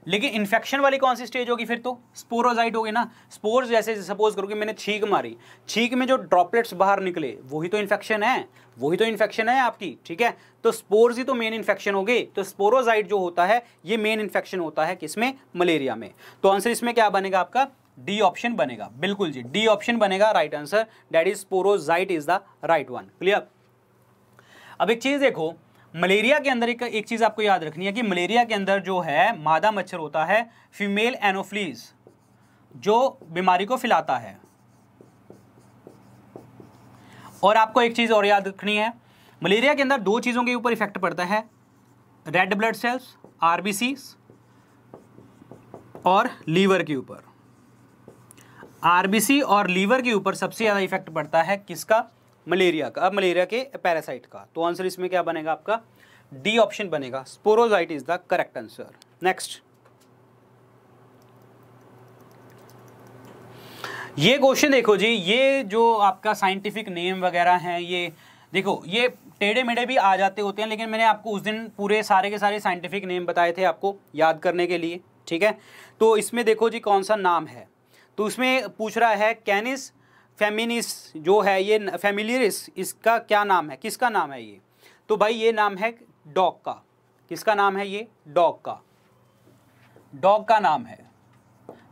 लेकिन इन्फेक्शन वाली कौन सी स्टेज होगी फिर तो स्पोरोजाइट होगी ना स्पोर्स जैसे सपोज करो कि मैंने छीक मारी छीक में जो ड्रॉपलेट्स बाहर निकले वही तो इन्फेक्शन है वही तो इन्फेक्शन है आपकी ठीक है तो स्पोर्स ही तो मेन इन्फेक्शन हो तो स्पोरोजाइट जो होता है ये मेन इन्फेक्शन होता है किसमें मलेरिया में तो आंसर इसमें क्या बनेगा आपका डी ऑप्शन बनेगा बिल्कुल जी डी ऑप्शन बनेगा right answer that is sporozoite is the right one clear अब एक चीज देखो मलेरिया के अंदर एक एक चीज़ आपको याद रखनी है कि मलेरिया के अंदर जो है मादा मच्छर होता है फीमेल एनोफ्लीज जो बीमारी को फैलाता है और आपको एक चीज़ और याद रखनी है मलेरिया के अंदर दो चीज़ों के ऊपर इफेक्ट पड़ता है रेड ब्लड सेल्स आरबीसी और लीवर के ऊपर आरबीसी और लीवर के ऊपर सबसे ज़्यादा इफेक्ट पड़ता है किसका मलेरिया का अब मलेरिया के पैरासाइट का तो आंसर इसमें क्या बनेगा आपका डी ऑप्शन बनेगा sporozoite is the correct answer next ये क्वेश्चन देखो जी ये जो आपका साइंटिफिक नेम वगैरह हैं ये देखो ये टेढ़े मेढ़े भी आ जाते होते हैं लेकिन मैंने आपको उस दिन पूरे सारे के सारे साइंटिफिक नेम बताए थे आपको याद करने के लिए ठीक है तो इसमें देखो जी कौन सा नाम है तो उसमें पूछ रहा है कैनिस फेमिनिस जो है ये फेमिलियरिस इसका क्या नाम है किसका नाम है ये तो भाई ये नाम है डॉग का किसका नाम है ये डॉग का डॉग का नाम है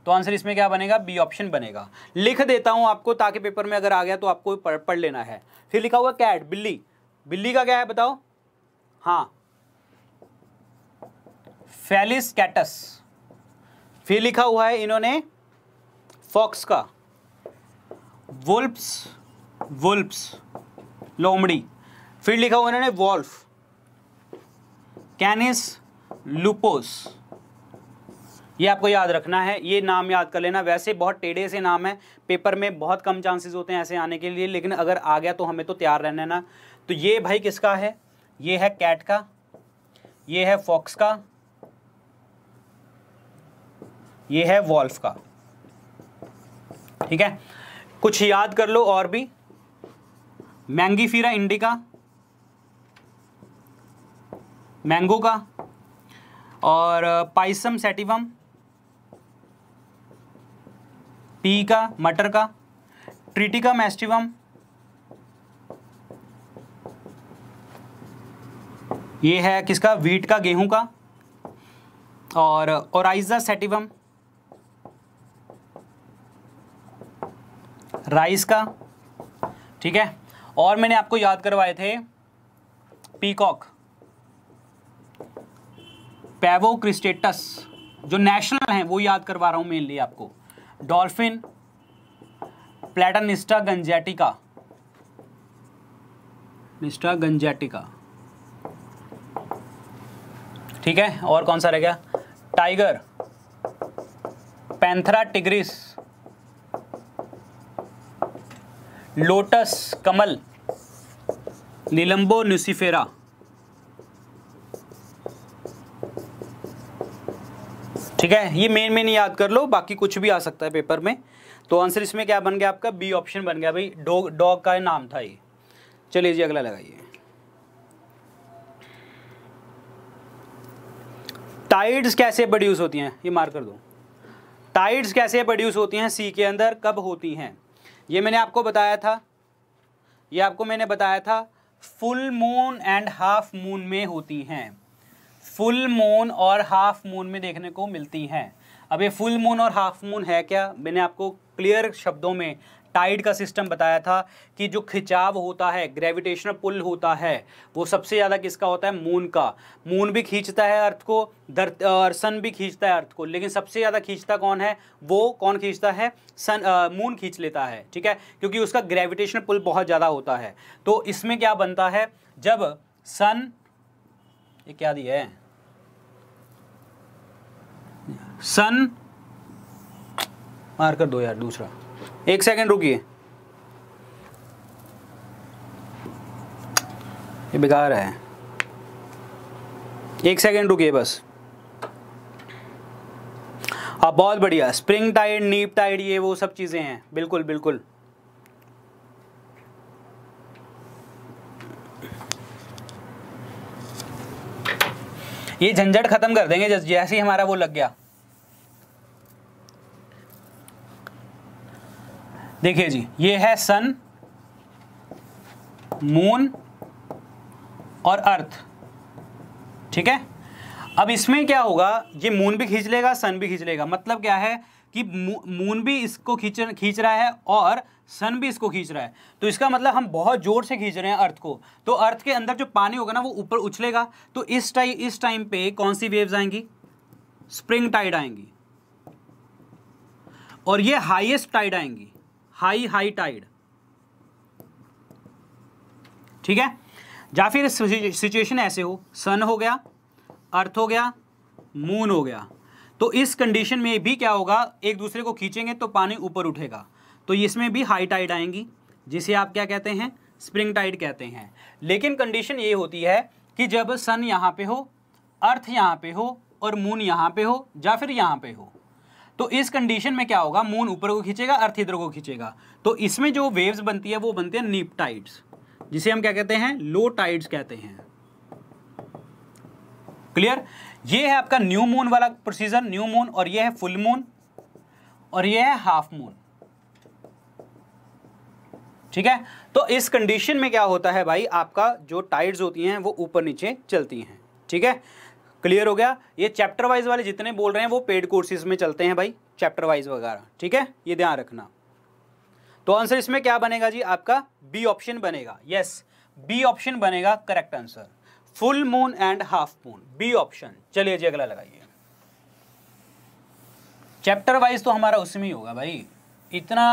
तो आंसर इसमें क्या बनेगा बी ऑप्शन बनेगा लिख देता हूं आपको ताकि पेपर में अगर आ गया तो आपको पढ़, पढ़ लेना है फिर लिखा हुआ कैट बिल्ली बिल्ली का क्या है बताओ हाँ फेलिस कैटस फिर लिखा हुआ है इन्होंने फॉक्स का वुल्प्स वुल्प्स लोमड़ी फिर लिखा हुआ इन्होंने वॉल्फ कैनिस लुपोस ये आपको याद रखना है ये नाम याद कर लेना वैसे बहुत टेढ़े से नाम है पेपर में बहुत कम चांसेस होते हैं ऐसे आने के लिए लेकिन अगर आ गया तो हमें तो तैयार रहना ना तो ये भाई किसका है ये है कैट का ये है फॉक्स का ये है वॉल्फ का ठीक है कुछ याद कर लो और भी मैंगी फीरा इंडिका मैंगो का और पाइसम सेटिवम पी का मटर का ट्रिटिका मैस्टिवम ये है किसका वीट का गेहूं का और ओराइजा सेटिवम राइस का ठीक है और मैंने आपको याद करवाए थे पीकॉक पैवो क्रिस्टेटस जो नेशनल हैं वो याद करवा रहा हूँ मेनली आपको डॉल्फिन प्लेटानिस्टा गंजेटिका निस्टा गंजेटिका ठीक है और कौन सा रह गया टाइगर पैंथरा टिग्रिस लोटस कमल नीलम्बो न्यूसीफेरा ठीक है ये मेन मेन याद कर लो बाकी कुछ भी आ सकता है पेपर में तो आंसर इसमें क्या बन गया आपका बी ऑप्शन बन गया भाई डॉग डॉग का नाम था ये चलिए जी अगला लगाइए टाइड्स कैसे प्रोड्यूस होती हैं ये मार्क कर दो टाइड्स कैसे प्रोड्यूस होती हैं सी के अंदर कब होती हैं ये मैंने आपको बताया था ये आपको मैंने बताया था full moon and half moon में होती हैं फुल मून और हाफ मून में देखने को मिलती हैं अब ये फुल मून और हाफ मून है क्या मैंने आपको क्लियर शब्दों में टाइड का सिस्टम बताया था कि जो खिंचाव होता है ग्रेविटेशनल पुल होता है वो सबसे ज़्यादा किसका होता है मून का मून भी खींचता है अर्थ को दर्द और सन भी खींचता है अर्थ को लेकिन सबसे ज़्यादा खींचता कौन है वो कौन खींचता है सन मून खींच लेता है ठीक है क्योंकि उसका ग्रेविटेशनल पुल बहुत ज़्यादा होता है तो इसमें क्या बनता है जब सन ये क्या दिया है सन मार कर दो यार दूसरा एक सेकंड रुकिए ये बेकार है एक सेकंड रुकिए बस हाँ बहुत बढ़िया स्प्रिंग टाइड नीप टाइड ये वो सब चीज़ें हैं बिल्कुल बिल्कुल ये झंझट खत्म कर देंगे जैसे ही हमारा वो लग गया देखिए जी ये है सन मून और अर्थ ठीक है अब इसमें क्या होगा ये मून भी खींच लेगा सन भी खींच लेगा मतलब क्या है कि मून भी इसको खींच खींच रहा है और सन भी इसको खींच रहा है तो इसका मतलब हम बहुत जोर से खींच रहे हैं अर्थ को तो अर्थ के अंदर जो पानी होगा ना वो ऊपर उछलेगा तो इस टाइम इस टाइम पे कौन सी वेव्स आएंगी स्प्रिंग टाइड आएंगी और ये हाईएस्ट टाइड आएंगी हाई हाई टाइड ठीक है या फिर सिचुएशन ऐसे हो सन हो गया अर्थ हो गया मून हो गया तो इस कंडीशन में भी क्या होगा एक दूसरे को खींचेंगे तो पानी ऊपर उठेगा तो इसमें भी हाई टाइड आएंगी जिसे आप क्या कहते हैं स्प्रिंग टाइड कहते हैं लेकिन कंडीशन ये होती है कि जब सन यहाँ पे हो अर्थ यहाँ पे हो और मून यहाँ पे हो या फिर यहाँ पे हो तो इस कंडीशन में क्या होगा मून ऊपर को खींचेगा अर्थ इधर को खींचेगा तो इसमें जो वेव्स बनती है वो बनती है नीप टाइड्स जिसे हम क्या कहते हैं लो टाइड्स कहते हैं क्लियर ये है आपका न्यू मून वाला प्रोसीजर न्यू मून और ये है फुल मून और ये है हाफ मून ठीक है तो इस कंडीशन में क्या होता है भाई आपका जो टाइड्स होती हैं वो ऊपर नीचे चलती हैं ठीक है क्लियर हो गया ये चैप्टर वाइज वाले जितने बोल रहे हैं वो पेड कोर्सेज में चलते हैं भाई चैप्टर वाइज वगैरह ठीक है ये ध्यान रखना तो आंसर इसमें क्या बनेगा जी आपका बी ऑप्शन बनेगा यस बी ऑप्शन बनेगा correct answer full moon and half moon B option चलिए जी अगला लगाइए चैप्टर वाइज तो हमारा उसमें ही होगा भाई इतना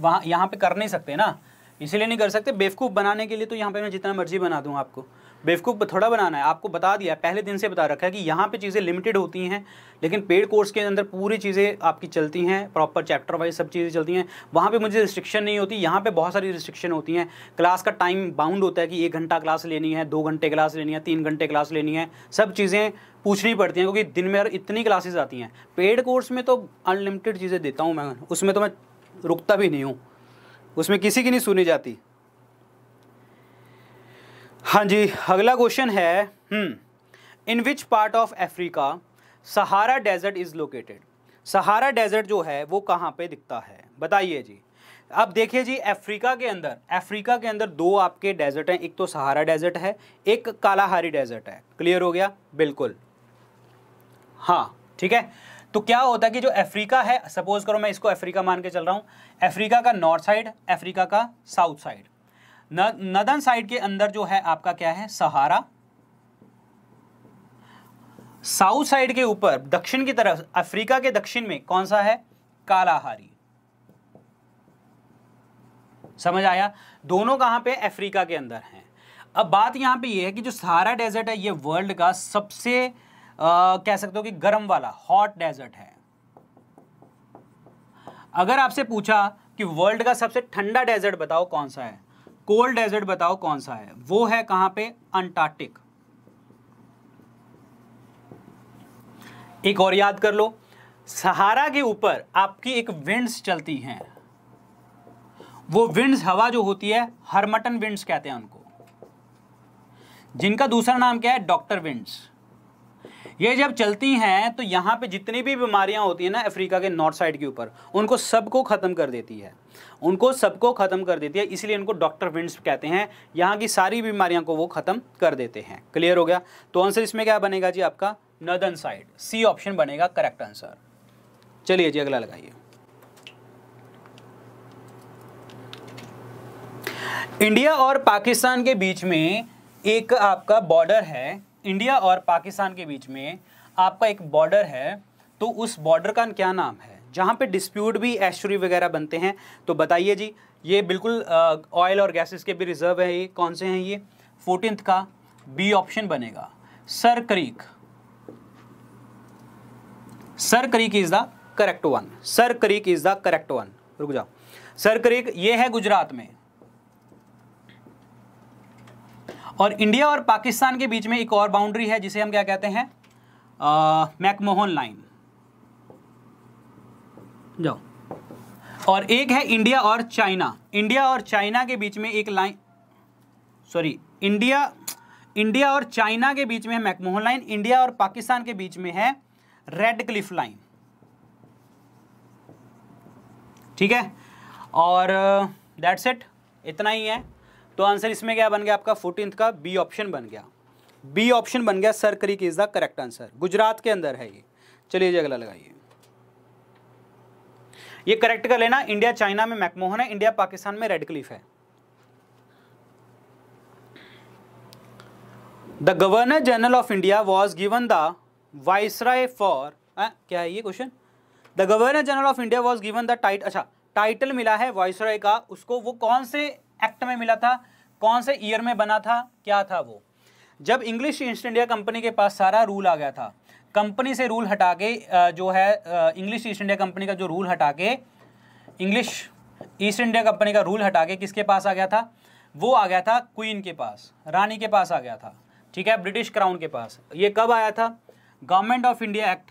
वहाँ यहाँ पे कर नहीं सकते ना इसलिए नहीं कर सकते बेवकूफ़ बनाने के लिए तो यहाँ पे मैं जितना मर्जी बना दूँ आपको बेवकूफ़ थोड़ा बनाना है आपको बता दिया पहले दिन से बता रखा है कि यहाँ पे चीज़ें लिमिटेड होती हैं लेकिन पेड कोर्स के अंदर पूरी चीज़ें आपकी चलती हैं प्रॉपर चैप्टर वाइज सब चीज़ें चलती हैं वहाँ पे मुझे रिस्ट्रिक्शन नहीं होती यहाँ पे बहुत सारी रिस्ट्रिक्शन होती हैं क्लास का टाइम बाउंड होता है कि एक घंटा क्लास लेनी है दो घंटे क्लास लेनी है तीन घंटे क्लास लेनी है सब चीज़ें पूछनी पड़ती हैं क्योंकि दिन में इतनी क्लासेज आती हैं पेड कोर्स में तो अनलिमिटेड चीज़ें देता हूँ मैं उसमें तो मैं रुकता भी नहीं हूँ उसमें किसी की नहीं सुनी जाती हाँ जी अगला क्वेश्चन है in which part of Africa Sahara desert is located Sahara desert जो है वो कहाँ पे दिखता है बताइए जी अब देखिए जी अफ्रीका के अंदर अफ्रीका के अंदर दो आपके डेजर्ट हैं एक तो सहारा डेजर्ट है एक कालाहारी डेजर्ट है क्लियर हो गया बिल्कुल हाँ ठीक है तो क्या होता है कि जो अफ्रीका है सपोज करो मैं इसको अफ्रीका मान के चल रहा हूँ अफ्रीका का नॉर्थ साइड अफ्रीका का साउथ साइड नदन साइड के अंदर जो है आपका क्या है सहारा साउथ साइड के ऊपर दक्षिण की तरफ अफ्रीका के दक्षिण में कौन सा है कालाहारी समझ आया दोनों कहां पे अफ्रीका के अंदर हैं अब बात यहां पे ये है कि जो सहारा डेजर्ट है ये वर्ल्ड का सबसे आ, कह सकते हो कि गर्म वाला हॉट डेजर्ट है अगर आपसे पूछा कि वर्ल्ड का सबसे ठंडा डेजर्ट बताओ कौन सा है कोल्ड डेजर्ट बताओ कौन सा है वो है कहां पे अंटार्कटिक एक और याद कर लो सहारा के ऊपर आपकी एक विंड्स चलती हैं वो विंड्स हवा जो होती है हरमटन विंड्स कहते हैं उनको जिनका दूसरा नाम क्या है डॉक्टर विंड्स ये जब चलती हैं तो यहाँ पे जितनी भी बीमारियाँ होती हैं ना अफ्रीका के नॉर्थ साइड के ऊपर उनको सबको ख़त्म कर देती है उनको सबको ख़त्म कर देती है इसलिए उनको डॉक्टर विंड्स कहते हैं यहाँ की सारी बीमारियाँ को वो ख़त्म कर देते हैं क्लियर हो गया तो आंसर इसमें क्या बनेगा जी आपका नदन साइड सी ऑप्शन बनेगा करेक्ट आंसर चलिए जी अगला लगाइए इंडिया और पाकिस्तान के बीच में एक आपका बॉर्डर है इंडिया और पाकिस्तान के बीच में आपका एक बॉर्डर है तो उस बॉर्डर का क्या नाम है जहाँ पे डिस्प्यूट भी एश्री वगैरह बनते हैं तो बताइए जी ये बिल्कुल ऑयल और गैसेस के भी रिजर्व है ये कौन से हैं ये फोर्टीन का बी ऑप्शन बनेगा Sir Creek Sir Creek is the correct one Sir Creek is the correct one रुक जाओ सर क्रीक ये है गुजरात में और इंडिया और पाकिस्तान के बीच में एक और बाउंड्री है जिसे हम क्या कहते हैं मैकमोहन लाइन जाओ और एक है इंडिया और चाइना इंडिया और चाइना के बीच में एक लाइन सॉरी इंडिया इंडिया और चाइना के बीच में है मैकमोहन लाइन इंडिया और पाकिस्तान के बीच में है रेड क्लिफ लाइन ठीक है और दैट्स इट इतना ही है तो आंसर इसमें क्या बन गया आपका फोर्टीन का बी ऑप्शन बन गया बी ऑप्शन बन गया Sir Creek is the correct answer Gujarat के अंदर है ये चलिए अगला लगाइए ये करेक्ट कर लेना इंडिया चाइना में मैकमोहन है इंडिया पाकिस्तान में रेड क्लिफ है the governor general of India was given the viceroy for क्या है ये question the governor general of India was given the tight अच्छा टाइटल मिला है वाइसराय का उसको वो कौन से एक्ट में मिला था कौन से ईयर में बना था क्या था वो जब इंग्लिश ईस्ट इंडिया कंपनी के पास सारा रूल आ गया था कंपनी से रूल हटा के जो है इंग्लिश ईस्ट इंडिया कंपनी का जो रूल हटा के इंग्लिश ईस्ट इंडिया कंपनी का रूल हटा के किसके पास आ गया था वो आ गया था क्वीन के पास रानी के पास आ गया था ठीक है ब्रिटिश क्राउन के पास ये कब आया था गवर्नमेंट ऑफ इंडिया एक्ट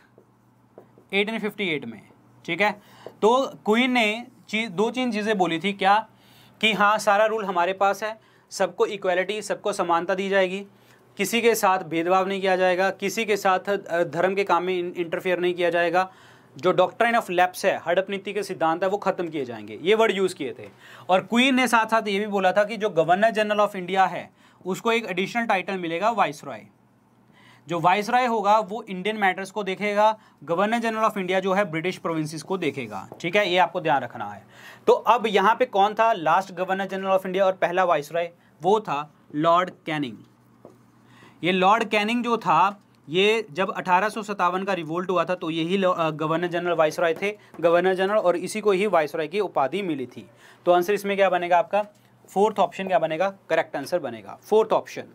1858 में ठीक है तो क्वीन ने चीज दो तीन चीज़ें बोली थी क्या कि हाँ सारा रूल हमारे पास है सबको इक्वलिटी सबको समानता दी जाएगी किसी के साथ भेदभाव नहीं किया जाएगा किसी के साथ धर्म के काम में इंटरफेयर नहीं किया जाएगा जो डॉक्ट्राइन ऑफ लैप्स है हड़प नीति के सिद्धांत है वो खत्म किए जाएंगे ये वर्ड यूज़ किए थे और क्वीन ने साथ साथ ये भी बोला था कि जो गवर्नर जनरल ऑफ इंडिया है उसको एक एडिशनल टाइटल मिलेगा वाइस रॉय जो वाइस राय होगा वो इंडियन मैटर्स को देखेगा गवर्नर जनरल ऑफ इंडिया जो है ब्रिटिश प्रोविंसेस को देखेगा ठीक है ये आपको ध्यान रखना है तो अब यहाँ पे कौन था last governor general of India और पहला वाइस राय वो था लॉर्ड कैनिंग ये लॉर्ड कैनिंग जो था ये जब अठारह का रिवोल्ट हुआ था तो यही गवर्नर जनरल वाइस राय थे गवर्नर जनरल और इसी को ही वाइस राय की उपाधि मिली थी तो आंसर इसमें क्या बनेगा आपका फोर्थ ऑप्शन क्या बनेगा करेक्ट आंसर बनेगा फोर्थ ऑप्शन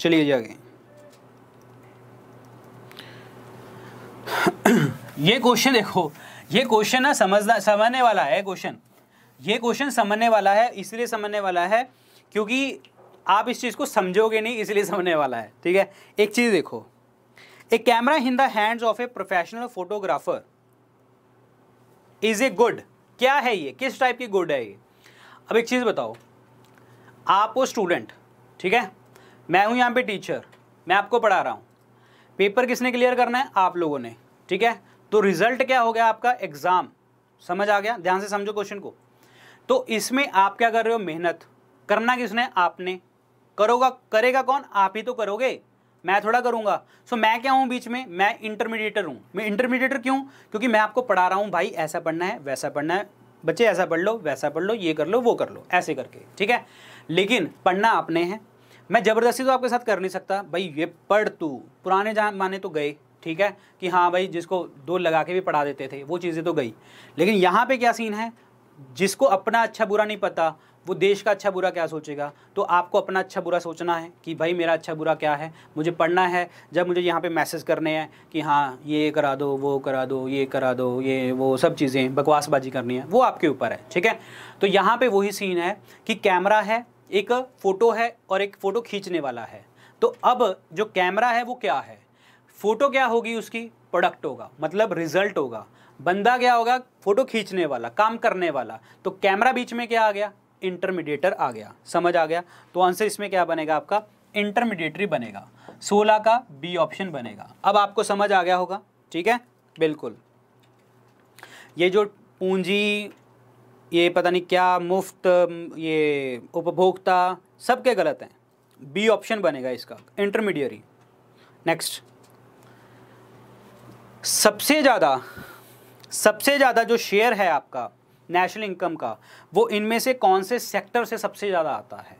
चलिए जागे *coughs* ये क्वेश्चन देखो ये क्वेश्चन ना समझना समझने वाला है क्वेश्चन ये क्वेश्चन समझने वाला है इसलिए समझने वाला है क्योंकि आप इस चीज़ को समझोगे नहीं इसलिए समझने वाला है ठीक है एक चीज़ देखो a camera in the hands of a professional photographer is a good क्या है ये किस टाइप की गुड है ये अब एक चीज़ बताओ आप वो स्टूडेंट ठीक है मैं हूँ यहाँ पे टीचर मैं आपको पढ़ा रहा हूँ पेपर किसने क्लियर करना है आप लोगों ने ठीक है तो रिजल्ट क्या हो गया आपका एग्ज़ाम समझ आ गया ध्यान से समझो क्वेश्चन को तो इसमें आप क्या कर रहे हो मेहनत करना किसने आपने करोगा करेगा कौन आप ही तो करोगे मैं थोड़ा करूंगा सो so, मैं क्या हूँ बीच में मैं इंटरमीडिएटर हूँ मैं इंटरमीडिएटर क्यों क्योंकि मैं आपको पढ़ा रहा हूँ भाई ऐसा पढ़ना है वैसा पढ़ना है बच्चे ऐसा पढ़ लो वैसा पढ़ लो ये कर लो वो कर लो ऐसे करके ठीक है लेकिन पढ़ना आपने है मैं ज़बरदस्ती तो आपके साथ कर नहीं सकता भाई ये पढ़ तू पुराने जमाने तो गए ठीक है कि हाँ भाई जिसको दो लगा के भी पढ़ा देते थे वो चीज़ें तो गई लेकिन यहाँ पे क्या सीन है जिसको अपना अच्छा बुरा नहीं पता वो देश का अच्छा बुरा क्या सोचेगा तो आपको अपना अच्छा बुरा सोचना है कि भाई मेरा अच्छा बुरा क्या है मुझे पढ़ना है जब मुझे यहाँ पे मैसेज करने हैं कि हाँ ये करा दो वो करा दो ये करा दो ये वो सब चीज़ें बकवासबाजी करनी है वो आपके ऊपर है ठीक है तो यहाँ पे वही सीन है कि कैमरा है एक फ़ोटो है और एक फ़ोटो खींचने वाला है तो अब जो कैमरा है वो क्या है फ़ोटो क्या होगी उसकी प्रोडक्ट होगा मतलब रिजल्ट होगा बंदा क्या होगा फ़ोटो खींचने वाला काम करने वाला तो कैमरा बीच में क्या आ गया इंटरमीडिएटर आ गया समझ आ गया तो आंसर इसमें क्या बनेगा आपका इंटरमीडिएटरी बनेगा 16 का बी ऑप्शन बनेगा अब आपको समझ आ गया होगा ठीक है बिल्कुल ये जो पूंजी ये पता नहीं क्या मुफ्त ये उपभोक्ता सबके गलत हैं बी ऑप्शन बनेगा इसका इंटरमीडियरी नेक्स्ट सबसे ज़्यादा सबसे ज़्यादा जो शेयर है आपका नेशनल इनकम का वो इनमें से कौन से सेक्टर से सबसे ज़्यादा आता है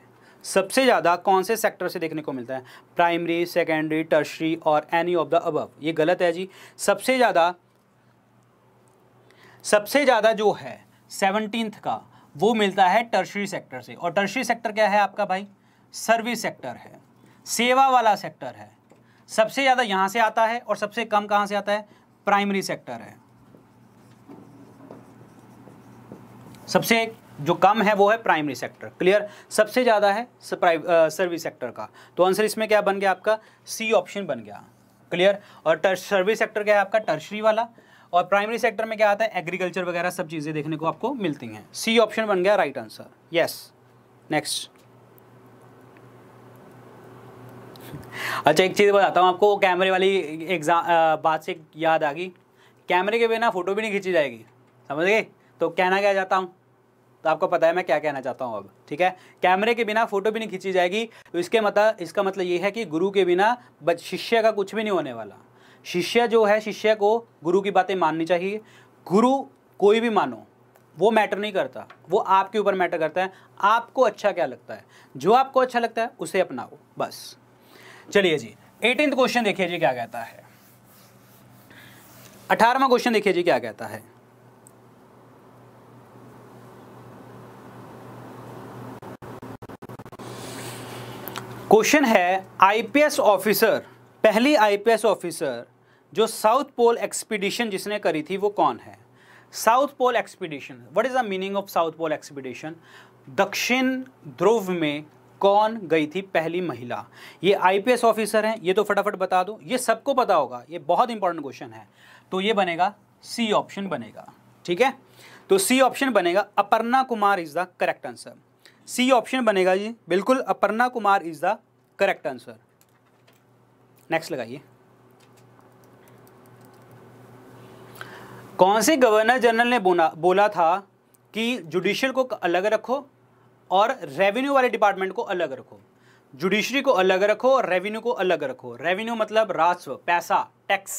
सबसे ज़्यादा कौन से सेक्टर से देखने को मिलता है प्राइमरी सेकेंडरी टर्शरी और एनी ऑफ द अबव ये गलत है जी सबसे ज़्यादा सबसे ज़्यादा जो है सेवनटीन्थ का वो मिलता है टर्शरी सेक्टर से और टर्शरी सेक्टर क्या है आपका भाई सर्विस सेक्टर है सेवा वाला सेक्टर है सबसे ज़्यादा यहाँ से आता है और सबसे कम कहाँ से आता है प्राइमरी सेक्टर है सबसे जो कम है वो है प्राइमरी सेक्टर क्लियर सबसे ज़्यादा है सर्विस सेक्टर का तो आंसर इसमें क्या बन गया आपका सी ऑप्शन बन गया क्लियर और सर्विस सेक्टर क्या है आपका टर्शरी वाला और प्राइमरी सेक्टर में क्या आता है एग्रीकल्चर वगैरह सब चीज़ें देखने को आपको मिलती हैं सी ऑप्शन बन गया राइट आंसर यस नेक्स्ट अच्छा एक चीज़ बताता हूँ आपको कैमरे वाली एग्जाम बात से याद आ गई कैमरे के बिना फ़ोटो भी नहीं खींची जाएगी समझ गए तो कहना क्या चाहता हूँ तो आपको पता है मैं क्या कहना चाहता हूँ अब ठीक है कैमरे के बिना फ़ोटो भी नहीं खींची जाएगी तो इसके मतलब इसका मतलब ये है कि गुरु के बिना शिष्य का कुछ भी नहीं होने वाला शिष्य जो है शिष्य को गुरु की बातें माननी चाहिए गुरु कोई भी मानो वो मैटर नहीं करता वो आपके ऊपर मैटर करता है आपको अच्छा क्या लगता है जो आपको अच्छा लगता है उसे अपनाओ बस चलिए जी एटीन क्वेश्चन देखिए जी क्या कहता है अठारहवा क्वेश्चन देखिए जी क्या कहता है क्वेश्चन है आईपीएस ऑफिसर पहली आईपीएस ऑफिसर जो साउथ पोल एक्सपीडिशन जिसने करी थी वो कौन है south pole expedition what is the meaning of south pole expedition दक्षिण ध्रुव में कौन गई थी पहली महिला ये आईपीएस ऑफिसर हैं ये तो फटाफट बता दो ये सबको पता होगा ये बहुत इंपॉर्टेंट क्वेश्चन है तो ये बनेगा सी ऑप्शन बनेगा ठीक है तो सी ऑप्शन बनेगा Aparna Kumar is the correct answer C option बनेगा जी बिल्कुल Aparna Kumar is the correct answer next लगाइए कौन से गवर्नर जनरल ने बोला बोला था कि जुडिशियल को अलग रखो और रेवेन्यू वाले डिपार्टमेंट को अलग रखो जुडिशरी को अलग रखो और रेवेन्यू को अलग रखो रेवेन्यू मतलब राजस्व पैसा टैक्स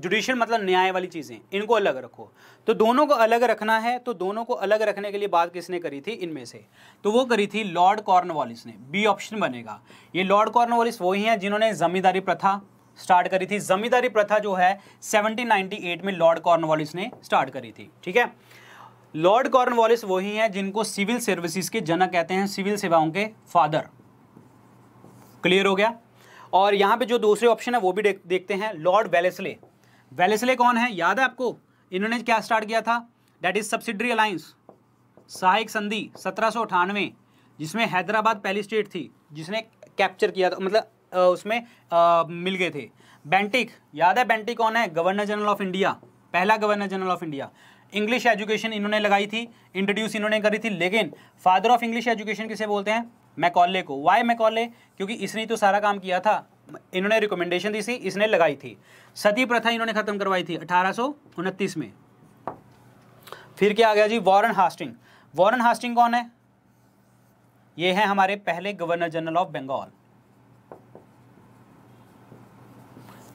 जुडिशियल मतलब न्याय वाली चीज़ें इनको अलग रखो तो दोनों को अलग रखना है तो दोनों को अलग रखने के लिए बात किसने करी थी इनमें से तो वो करी थी लॉर्ड कॉर्नवालिस ने बी ऑप्शन बनेगा ये लॉर्ड कॉर्नवालिस वही हैं जिन्होंने जमींदारी प्रथा स्टार्ट करी थी जमींदारी प्रथा जो है 1798 में लॉर्ड कॉर्नवालिस ने स्टार्ट करी थी ठीक है लॉर्ड कॉर्नवालिस वही हैं जिनको सिविल सर्विसेज के जनक कहते हैं सिविल सेवाओं के फादर क्लियर हो गया और यहाँ पे जो दूसरे ऑप्शन है वो भी देख, देखते हैं लॉर्ड वेलेसले वेलेसले कौन है याद है आपको इन्होंने क्या स्टार्ट किया था दैट इज सब्सिडरी अलायंस सहायक संधि सत्रह जिसमें हैदराबाद पहली स्टेट थी जिसने कैप्चर किया था मतलब उसमें मिल गए थे बेंटिक याद है बेंटिक कौन है गवर्नर जनरल ऑफ इंडिया पहला governor general of India English education इन्होंने लगाई थी इंट्रोड्यूस इन्होंने करी थी लेकिन फादर ऑफ इंग्लिश एजुकेशन किसे बोलते हैं मैकॉले को वाई मैकॉले क्योंकि इसने तो सारा काम किया था इन्होंने रिकमेंडेशन दी थी इसने लगाई थी सती प्रथा इन्होंने खत्म करवाई थी अठारह में फिर क्या आ गया जी वॉरन हास्टिंग वॉरन हास्टिंग कौन है ये है हमारे पहले गवर्नर जनरल ऑफ बंगाल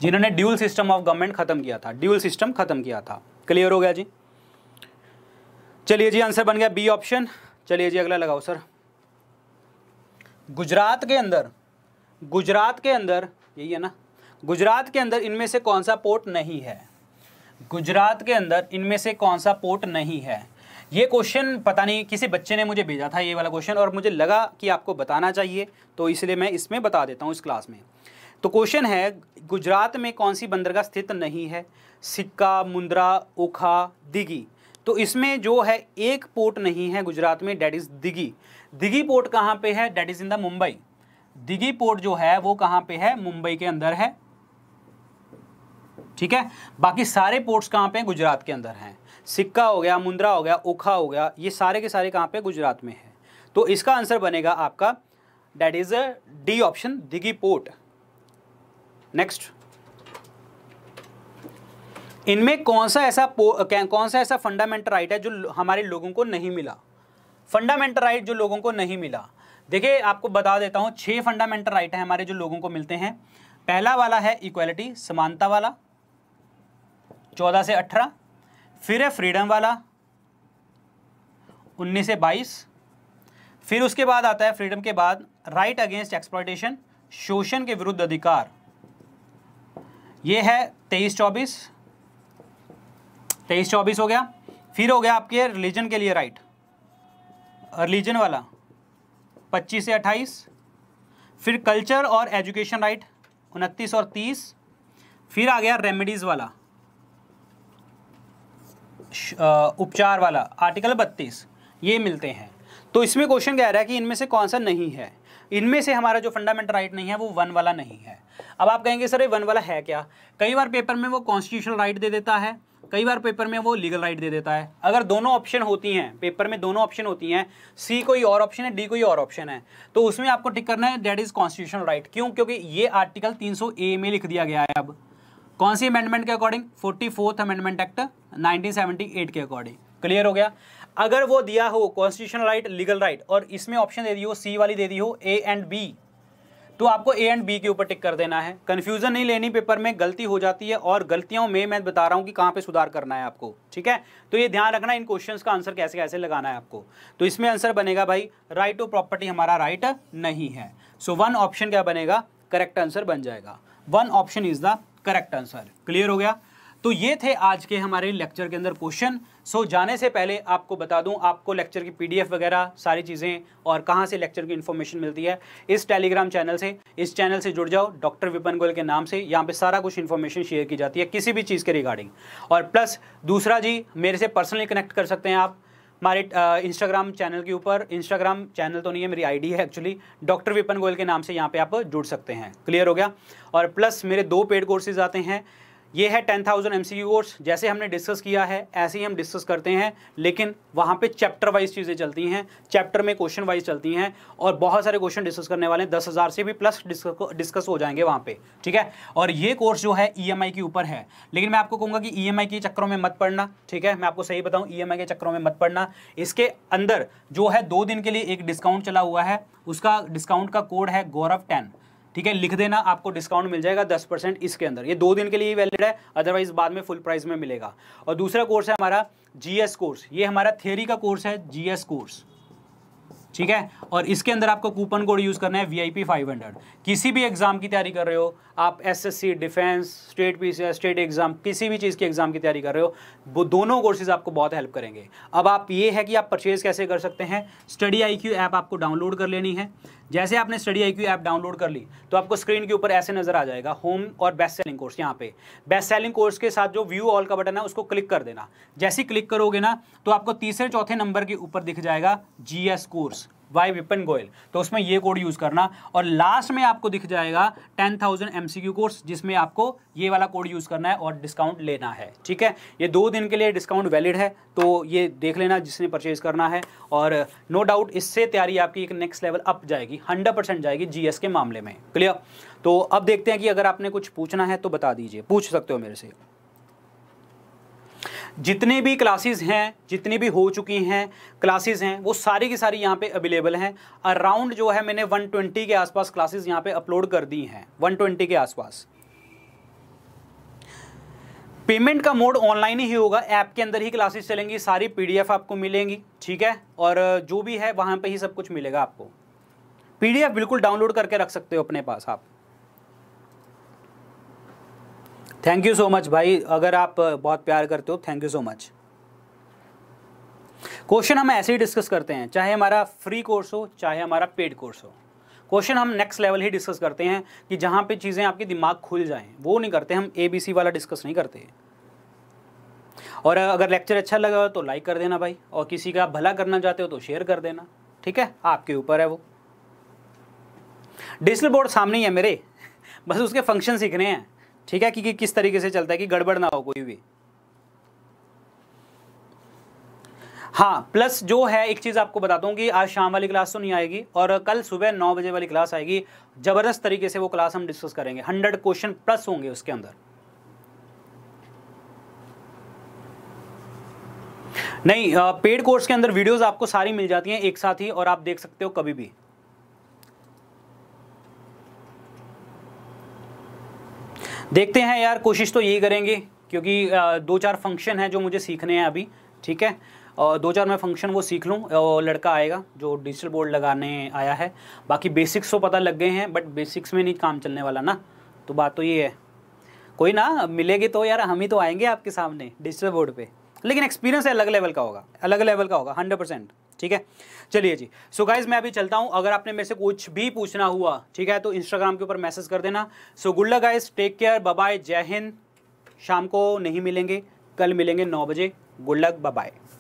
जिन्होंने ड्यूल सिस्टम ऑफ गवर्नमेंट खत्म किया था ड्यूल सिस्टम खत्म किया था क्लियर हो गया जी चलिए जी आंसर बन गया बी ऑप्शन चलिए जी अगला लगाओ सर गुजरात के अंदर गुजरात के अंदर यही है ना गुजरात के अंदर इनमें से कौन सा पोर्ट नहीं है गुजरात के अंदर इनमें से कौन सा पोर्ट नहीं है ये क्वेश्चन पता नहीं किसी बच्चे ने मुझे भेजा था ये वाला क्वेश्चन और मुझे लगा कि आपको बताना चाहिए तो इसलिए मैं इसमें बता देता हूँ इस क्लास में तो क्वेश्चन है गुजरात में कौन सी बंदरगाह स्थित नहीं है सिक्का मुंद्रा ओखा दिगी तो इसमें जो है एक पोर्ट नहीं है गुजरात में that is Dighi Dighi port कहाँ पे है that is in the Mumbai Dighi port जो है वो कहाँ पे है मुंबई के अंदर है ठीक है बाकी सारे पोर्ट्स कहाँ पे हैं गुजरात के अंदर हैं सिक्का हो गया मुंद्रा हो गया ओखा हो गया ये सारे के सारे कहाँ पे गुजरात में है तो इसका आंसर बनेगा आपका that is D option Dighi port next इनमें कौन सा ऐसा कौन सा ऐसा फंडामेंटल राइट है जो हमारे लोगों को नहीं मिला फंडामेंटल राइट जो लोगों को नहीं मिला देखिए आपको बता देता हूँ छह फंडामेंटल राइट है हमारे जो लोगों को मिलते हैं पहला वाला है इक्वालिटी समानता वाला चौदह से अठारह फिर है फ्रीडम वाला उन्नीस से बाईस फिर उसके बाद आता है फ्रीडम के बाद राइट अगेंस्ट एक्सप्लाइटेशन शोषण के विरुद्ध अधिकार ये है तेईस चौबीस तेईस चौबीस हो गया फिर हो गया आपके रिलीजन के लिए राइट रिलीजन वाला पच्चीस से अट्ठाईस फिर कल्चर और एजुकेशन राइट उनतीस और तीस फिर आ गया रेमेडीज़ वाला उपचार वाला आर्टिकल बत्तीस ये मिलते हैं तो इसमें क्वेश्चन कह रहा है कि इनमें से कौन सा नहीं है इनमें से हमारा जो फंडामेंटल राइट नहीं है वो वन वाला नहीं है अब आप कहेंगे सर ये वन वाला है क्या कई बार पेपर में वो कॉन्स्टिट्यूशनल राइट दे देता है कई बार पेपर में वो लीगल राइट दे देता है अगर दोनों ऑप्शन होती हैं पेपर में दोनों ऑप्शन होती हैं सी कोई और ऑप्शन है डी कोई और ऑप्शन है तो उसमें आपको टिक करना है डेट इज़ कॉन्स्टिट्यूशनल राइट क्यों क्योंकि ये आर्टिकल 300 ए में लिख दिया गया है अब कौन सी अमेंडमेंट के according forty fourth amendment act nineteen के अकॉर्डिंग क्लियर हो गया अगर वो दिया हो कॉन्स्टिट्यूशनल राइट लीगल राइट और इसमें ऑप्शन दे दी हो सी वाली दे दी हो ए एंड बी तो आपको ए एंड बी के ऊपर टिक कर देना है कन्फ्यूजन नहीं लेनी पेपर में गलती हो जाती है और गलतियों में मैं बता रहा हूँ कि कहाँ पे सुधार करना है आपको ठीक है तो ये ध्यान रखना इन क्वेश्चन का आंसर कैसे कैसे लगाना है आपको तो इसमें आंसर बनेगा भाई राइट टू प्रॉपर्टी हमारा राइट नहीं है सो वन ऑप्शन क्या बनेगा करेक्ट आंसर बन जाएगा one option is the correct answer clear हो गया तो ये थे आज के हमारे लेक्चर के अंदर क्वेश्चन सो so, जाने से पहले आपको बता दूं आपको लेक्चर की पीडीएफ वगैरह सारी चीज़ें और कहाँ से लेक्चर की इन्फॉर्मेशन मिलती है इस टेलीग्राम चैनल से इस चैनल से जुड़ जाओ डॉक्टर विपन गोयल के नाम से यहाँ पे सारा कुछ इन्फॉर्मेशन शेयर की जाती है किसी भी चीज़ के रिगार्डिंग और प्लस दूसरा जी मेरे से पर्सनली कनेक्ट कर सकते हैं आप हमारे इंस्टाग्राम चैनल के ऊपर इंस्टाग्राम चैनल तो नहीं है मेरी आईडी है एक्चुअली डॉक्टर विपन गोयल के नाम से यहाँ पे आप जुड़ सकते हैं क्लियर हो गया और प्लस मेरे दो पेड कोर्सेज आते हैं ये है टेन थाउजेंड एम कोर्स जैसे हमने डिस्कस किया है ऐसे ही हम डिस्कस करते हैं लेकिन वहाँ पे चैप्टर वाइज चीज़ें चलती हैं चैप्टर में क्वेश्चन वाइज चलती हैं और बहुत सारे क्वेश्चन डिस्कस करने वाले हैं दस हज़ार से भी प्लस डिस्कस हो जाएंगे वहाँ पे ठीक है और ये कोर्स जो है ई e के ऊपर है लेकिन मैं आपको कहूँगा कि ई e के चक्करों में मत पढ़ना ठीक है मैं आपको सही बताऊँ ई e के चक्करों में मत पढ़ना इसके अंदर जो है दो दिन के लिए एक डिस्काउंट चला हुआ है उसका डिस्काउंट का कोड है गौरव टेन ठीक है लिख देना आपको डिस्काउंट मिल जाएगा दस परसेंट इसके अंदर ये दो दिन के लिए वैलिड है अदरवाइज बाद में फुल प्राइस में मिलेगा और दूसरा कोर्स है हमारा जीएस कोर्स ये हमारा थेरी का कोर्स है जीएस कोर्स ठीक है और इसके अंदर आपको कूपन कोड यूज़ करना है वी आई फाइव हंड्रेड किसी भी एग्ज़ाम की तैयारी कर रहे हो आप S S C defence state P C state exam किसी भी चीज़ के एग्ज़ाम की तैयारी कर रहे हो वो दोनों कोर्सेज आपको बहुत हेल्प करेंगे अब आप ये है कि आप परचेज़ कैसे कर सकते हैं स्टडी आई क्यू ऐप आपको डाउनलोड कर लेनी है जैसे आपने स्टडी आई ऐप डाउनलोड कर ली तो आपको स्क्रीन के ऊपर ऐसे नजर आ जाएगा होम और बेस्ट सेलिंग कोर्स यहाँ पे बेस्ट सेलिंग कोर्स के साथ जो व्यू ऑल का बटन है उसको क्लिक कर देना जैसे क्लिक करोगे ना तो आपको तीसरे चौथे नंबर के ऊपर दिख जाएगा जी कोर्स वाई विपिन गोयल तो उसमें ये कोड यूज़ करना और लास्ट में आपको दिख जाएगा ten thousand M C Q course जिसमें आपको ये वाला कोड यूज़ करना है और डिस्काउंट लेना है ठीक है ये दो दिन के लिए डिस्काउंट वैलिड है तो ये देख लेना जिसने परचेज करना है और नो डाउट इससे तैयारी आपकी एक नेक्स्ट लेवल अप जाएगी हंड्रेड परसेंट जाएगी एस के मामले में क्लियर तो अब देखते हैं कि अगर आपने कुछ पूछना है तो बता दीजिए पूछ सकते हो मेरे से जितने भी क्लासेस हैं जितनी भी हो चुकी हैं क्लासेस हैं वो सारी की सारी यहाँ पे अवेलेबल हैं अराउंड जो है मैंने 120 के आसपास क्लासेस यहाँ पे अपलोड कर दी हैं 120 के आसपास पेमेंट का मोड ऑनलाइन ही होगा ऐप के अंदर ही क्लासेस चलेंगी सारी पीडीएफ आपको मिलेंगी ठीक है और जो भी है वहाँ पर ही सब कुछ मिलेगा आपको पी बिल्कुल डाउनलोड करके रख सकते हो अपने पास आप थैंक यू सो मच भाई अगर आप बहुत प्यार करते हो thank you so much question हम ऐसे ही डिस्कस करते हैं चाहे हमारा फ्री कोर्स हो चाहे हमारा पेड कोर्स हो क्वेश्चन हम नेक्स्ट लेवल ही डिस्कस करते हैं कि जहाँ पे चीज़ें आपके दिमाग खुल जाएं वो नहीं करते हम एबीसी वाला डिस्कस नहीं करते और अगर लेक्चर अच्छा लगा हो तो लाइक कर देना भाई और किसी का भला करना चाहते हो तो शेयर कर देना ठीक है आपके ऊपर है वो डिजिटल बोर्ड सामने ही है मेरे *laughs* बस उसके फंक्शन सीखने हैं ठीक है कि, कि किस तरीके से चलता है कि गड़बड़ ना हो कोई भी हाँ प्लस जो है एक चीज़ आपको बताता हूँ कि आज शाम वाली क्लास तो नहीं आएगी और कल सुबह नौ बजे वाली क्लास आएगी ज़बरदस्त तरीके से वो क्लास हम डिस्कस करेंगे हंड्रेड क्वेश्चन प्लस होंगे उसके अंदर नहीं पेड कोर्स के अंदर वीडियोस आपको सारी मिल जाती हैं एक साथ ही और आप देख सकते हो कभी भी देखते हैं यार कोशिश तो यही करेंगे क्योंकि दो चार फंक्शन हैं जो मुझे सीखने हैं अभी ठीक है और दो चार मैं फंक्शन वो सीख लूँ और लड़का आएगा जो डिजिटल बोर्ड लगाने आया है बाकी बेसिक्स तो पता लग गए हैं बट बेसिक्स में नहीं काम चलने वाला ना तो बात तो ये है कोई ना मिलेगी तो यार हम ही तो आएंगे आपके सामने डिजिटल बोर्ड पे लेकिन एक्सपीरियंस अलग लेवल का होगा अलग लेवल का होगा हंड्रेड परसेंट ठीक है चलिए जी सो so गाइज मैं अभी चलता हूँ अगर आपने मेरे से कुछ भी पूछना हुआ ठीक है तो इंस्टाग्राम के ऊपर मैसेज कर देना सो गुल्ला गाइज टेक केयर बाय जय हिंद शाम को नहीं मिलेंगे कल मिलेंगे नौ बजे गुड लक बाय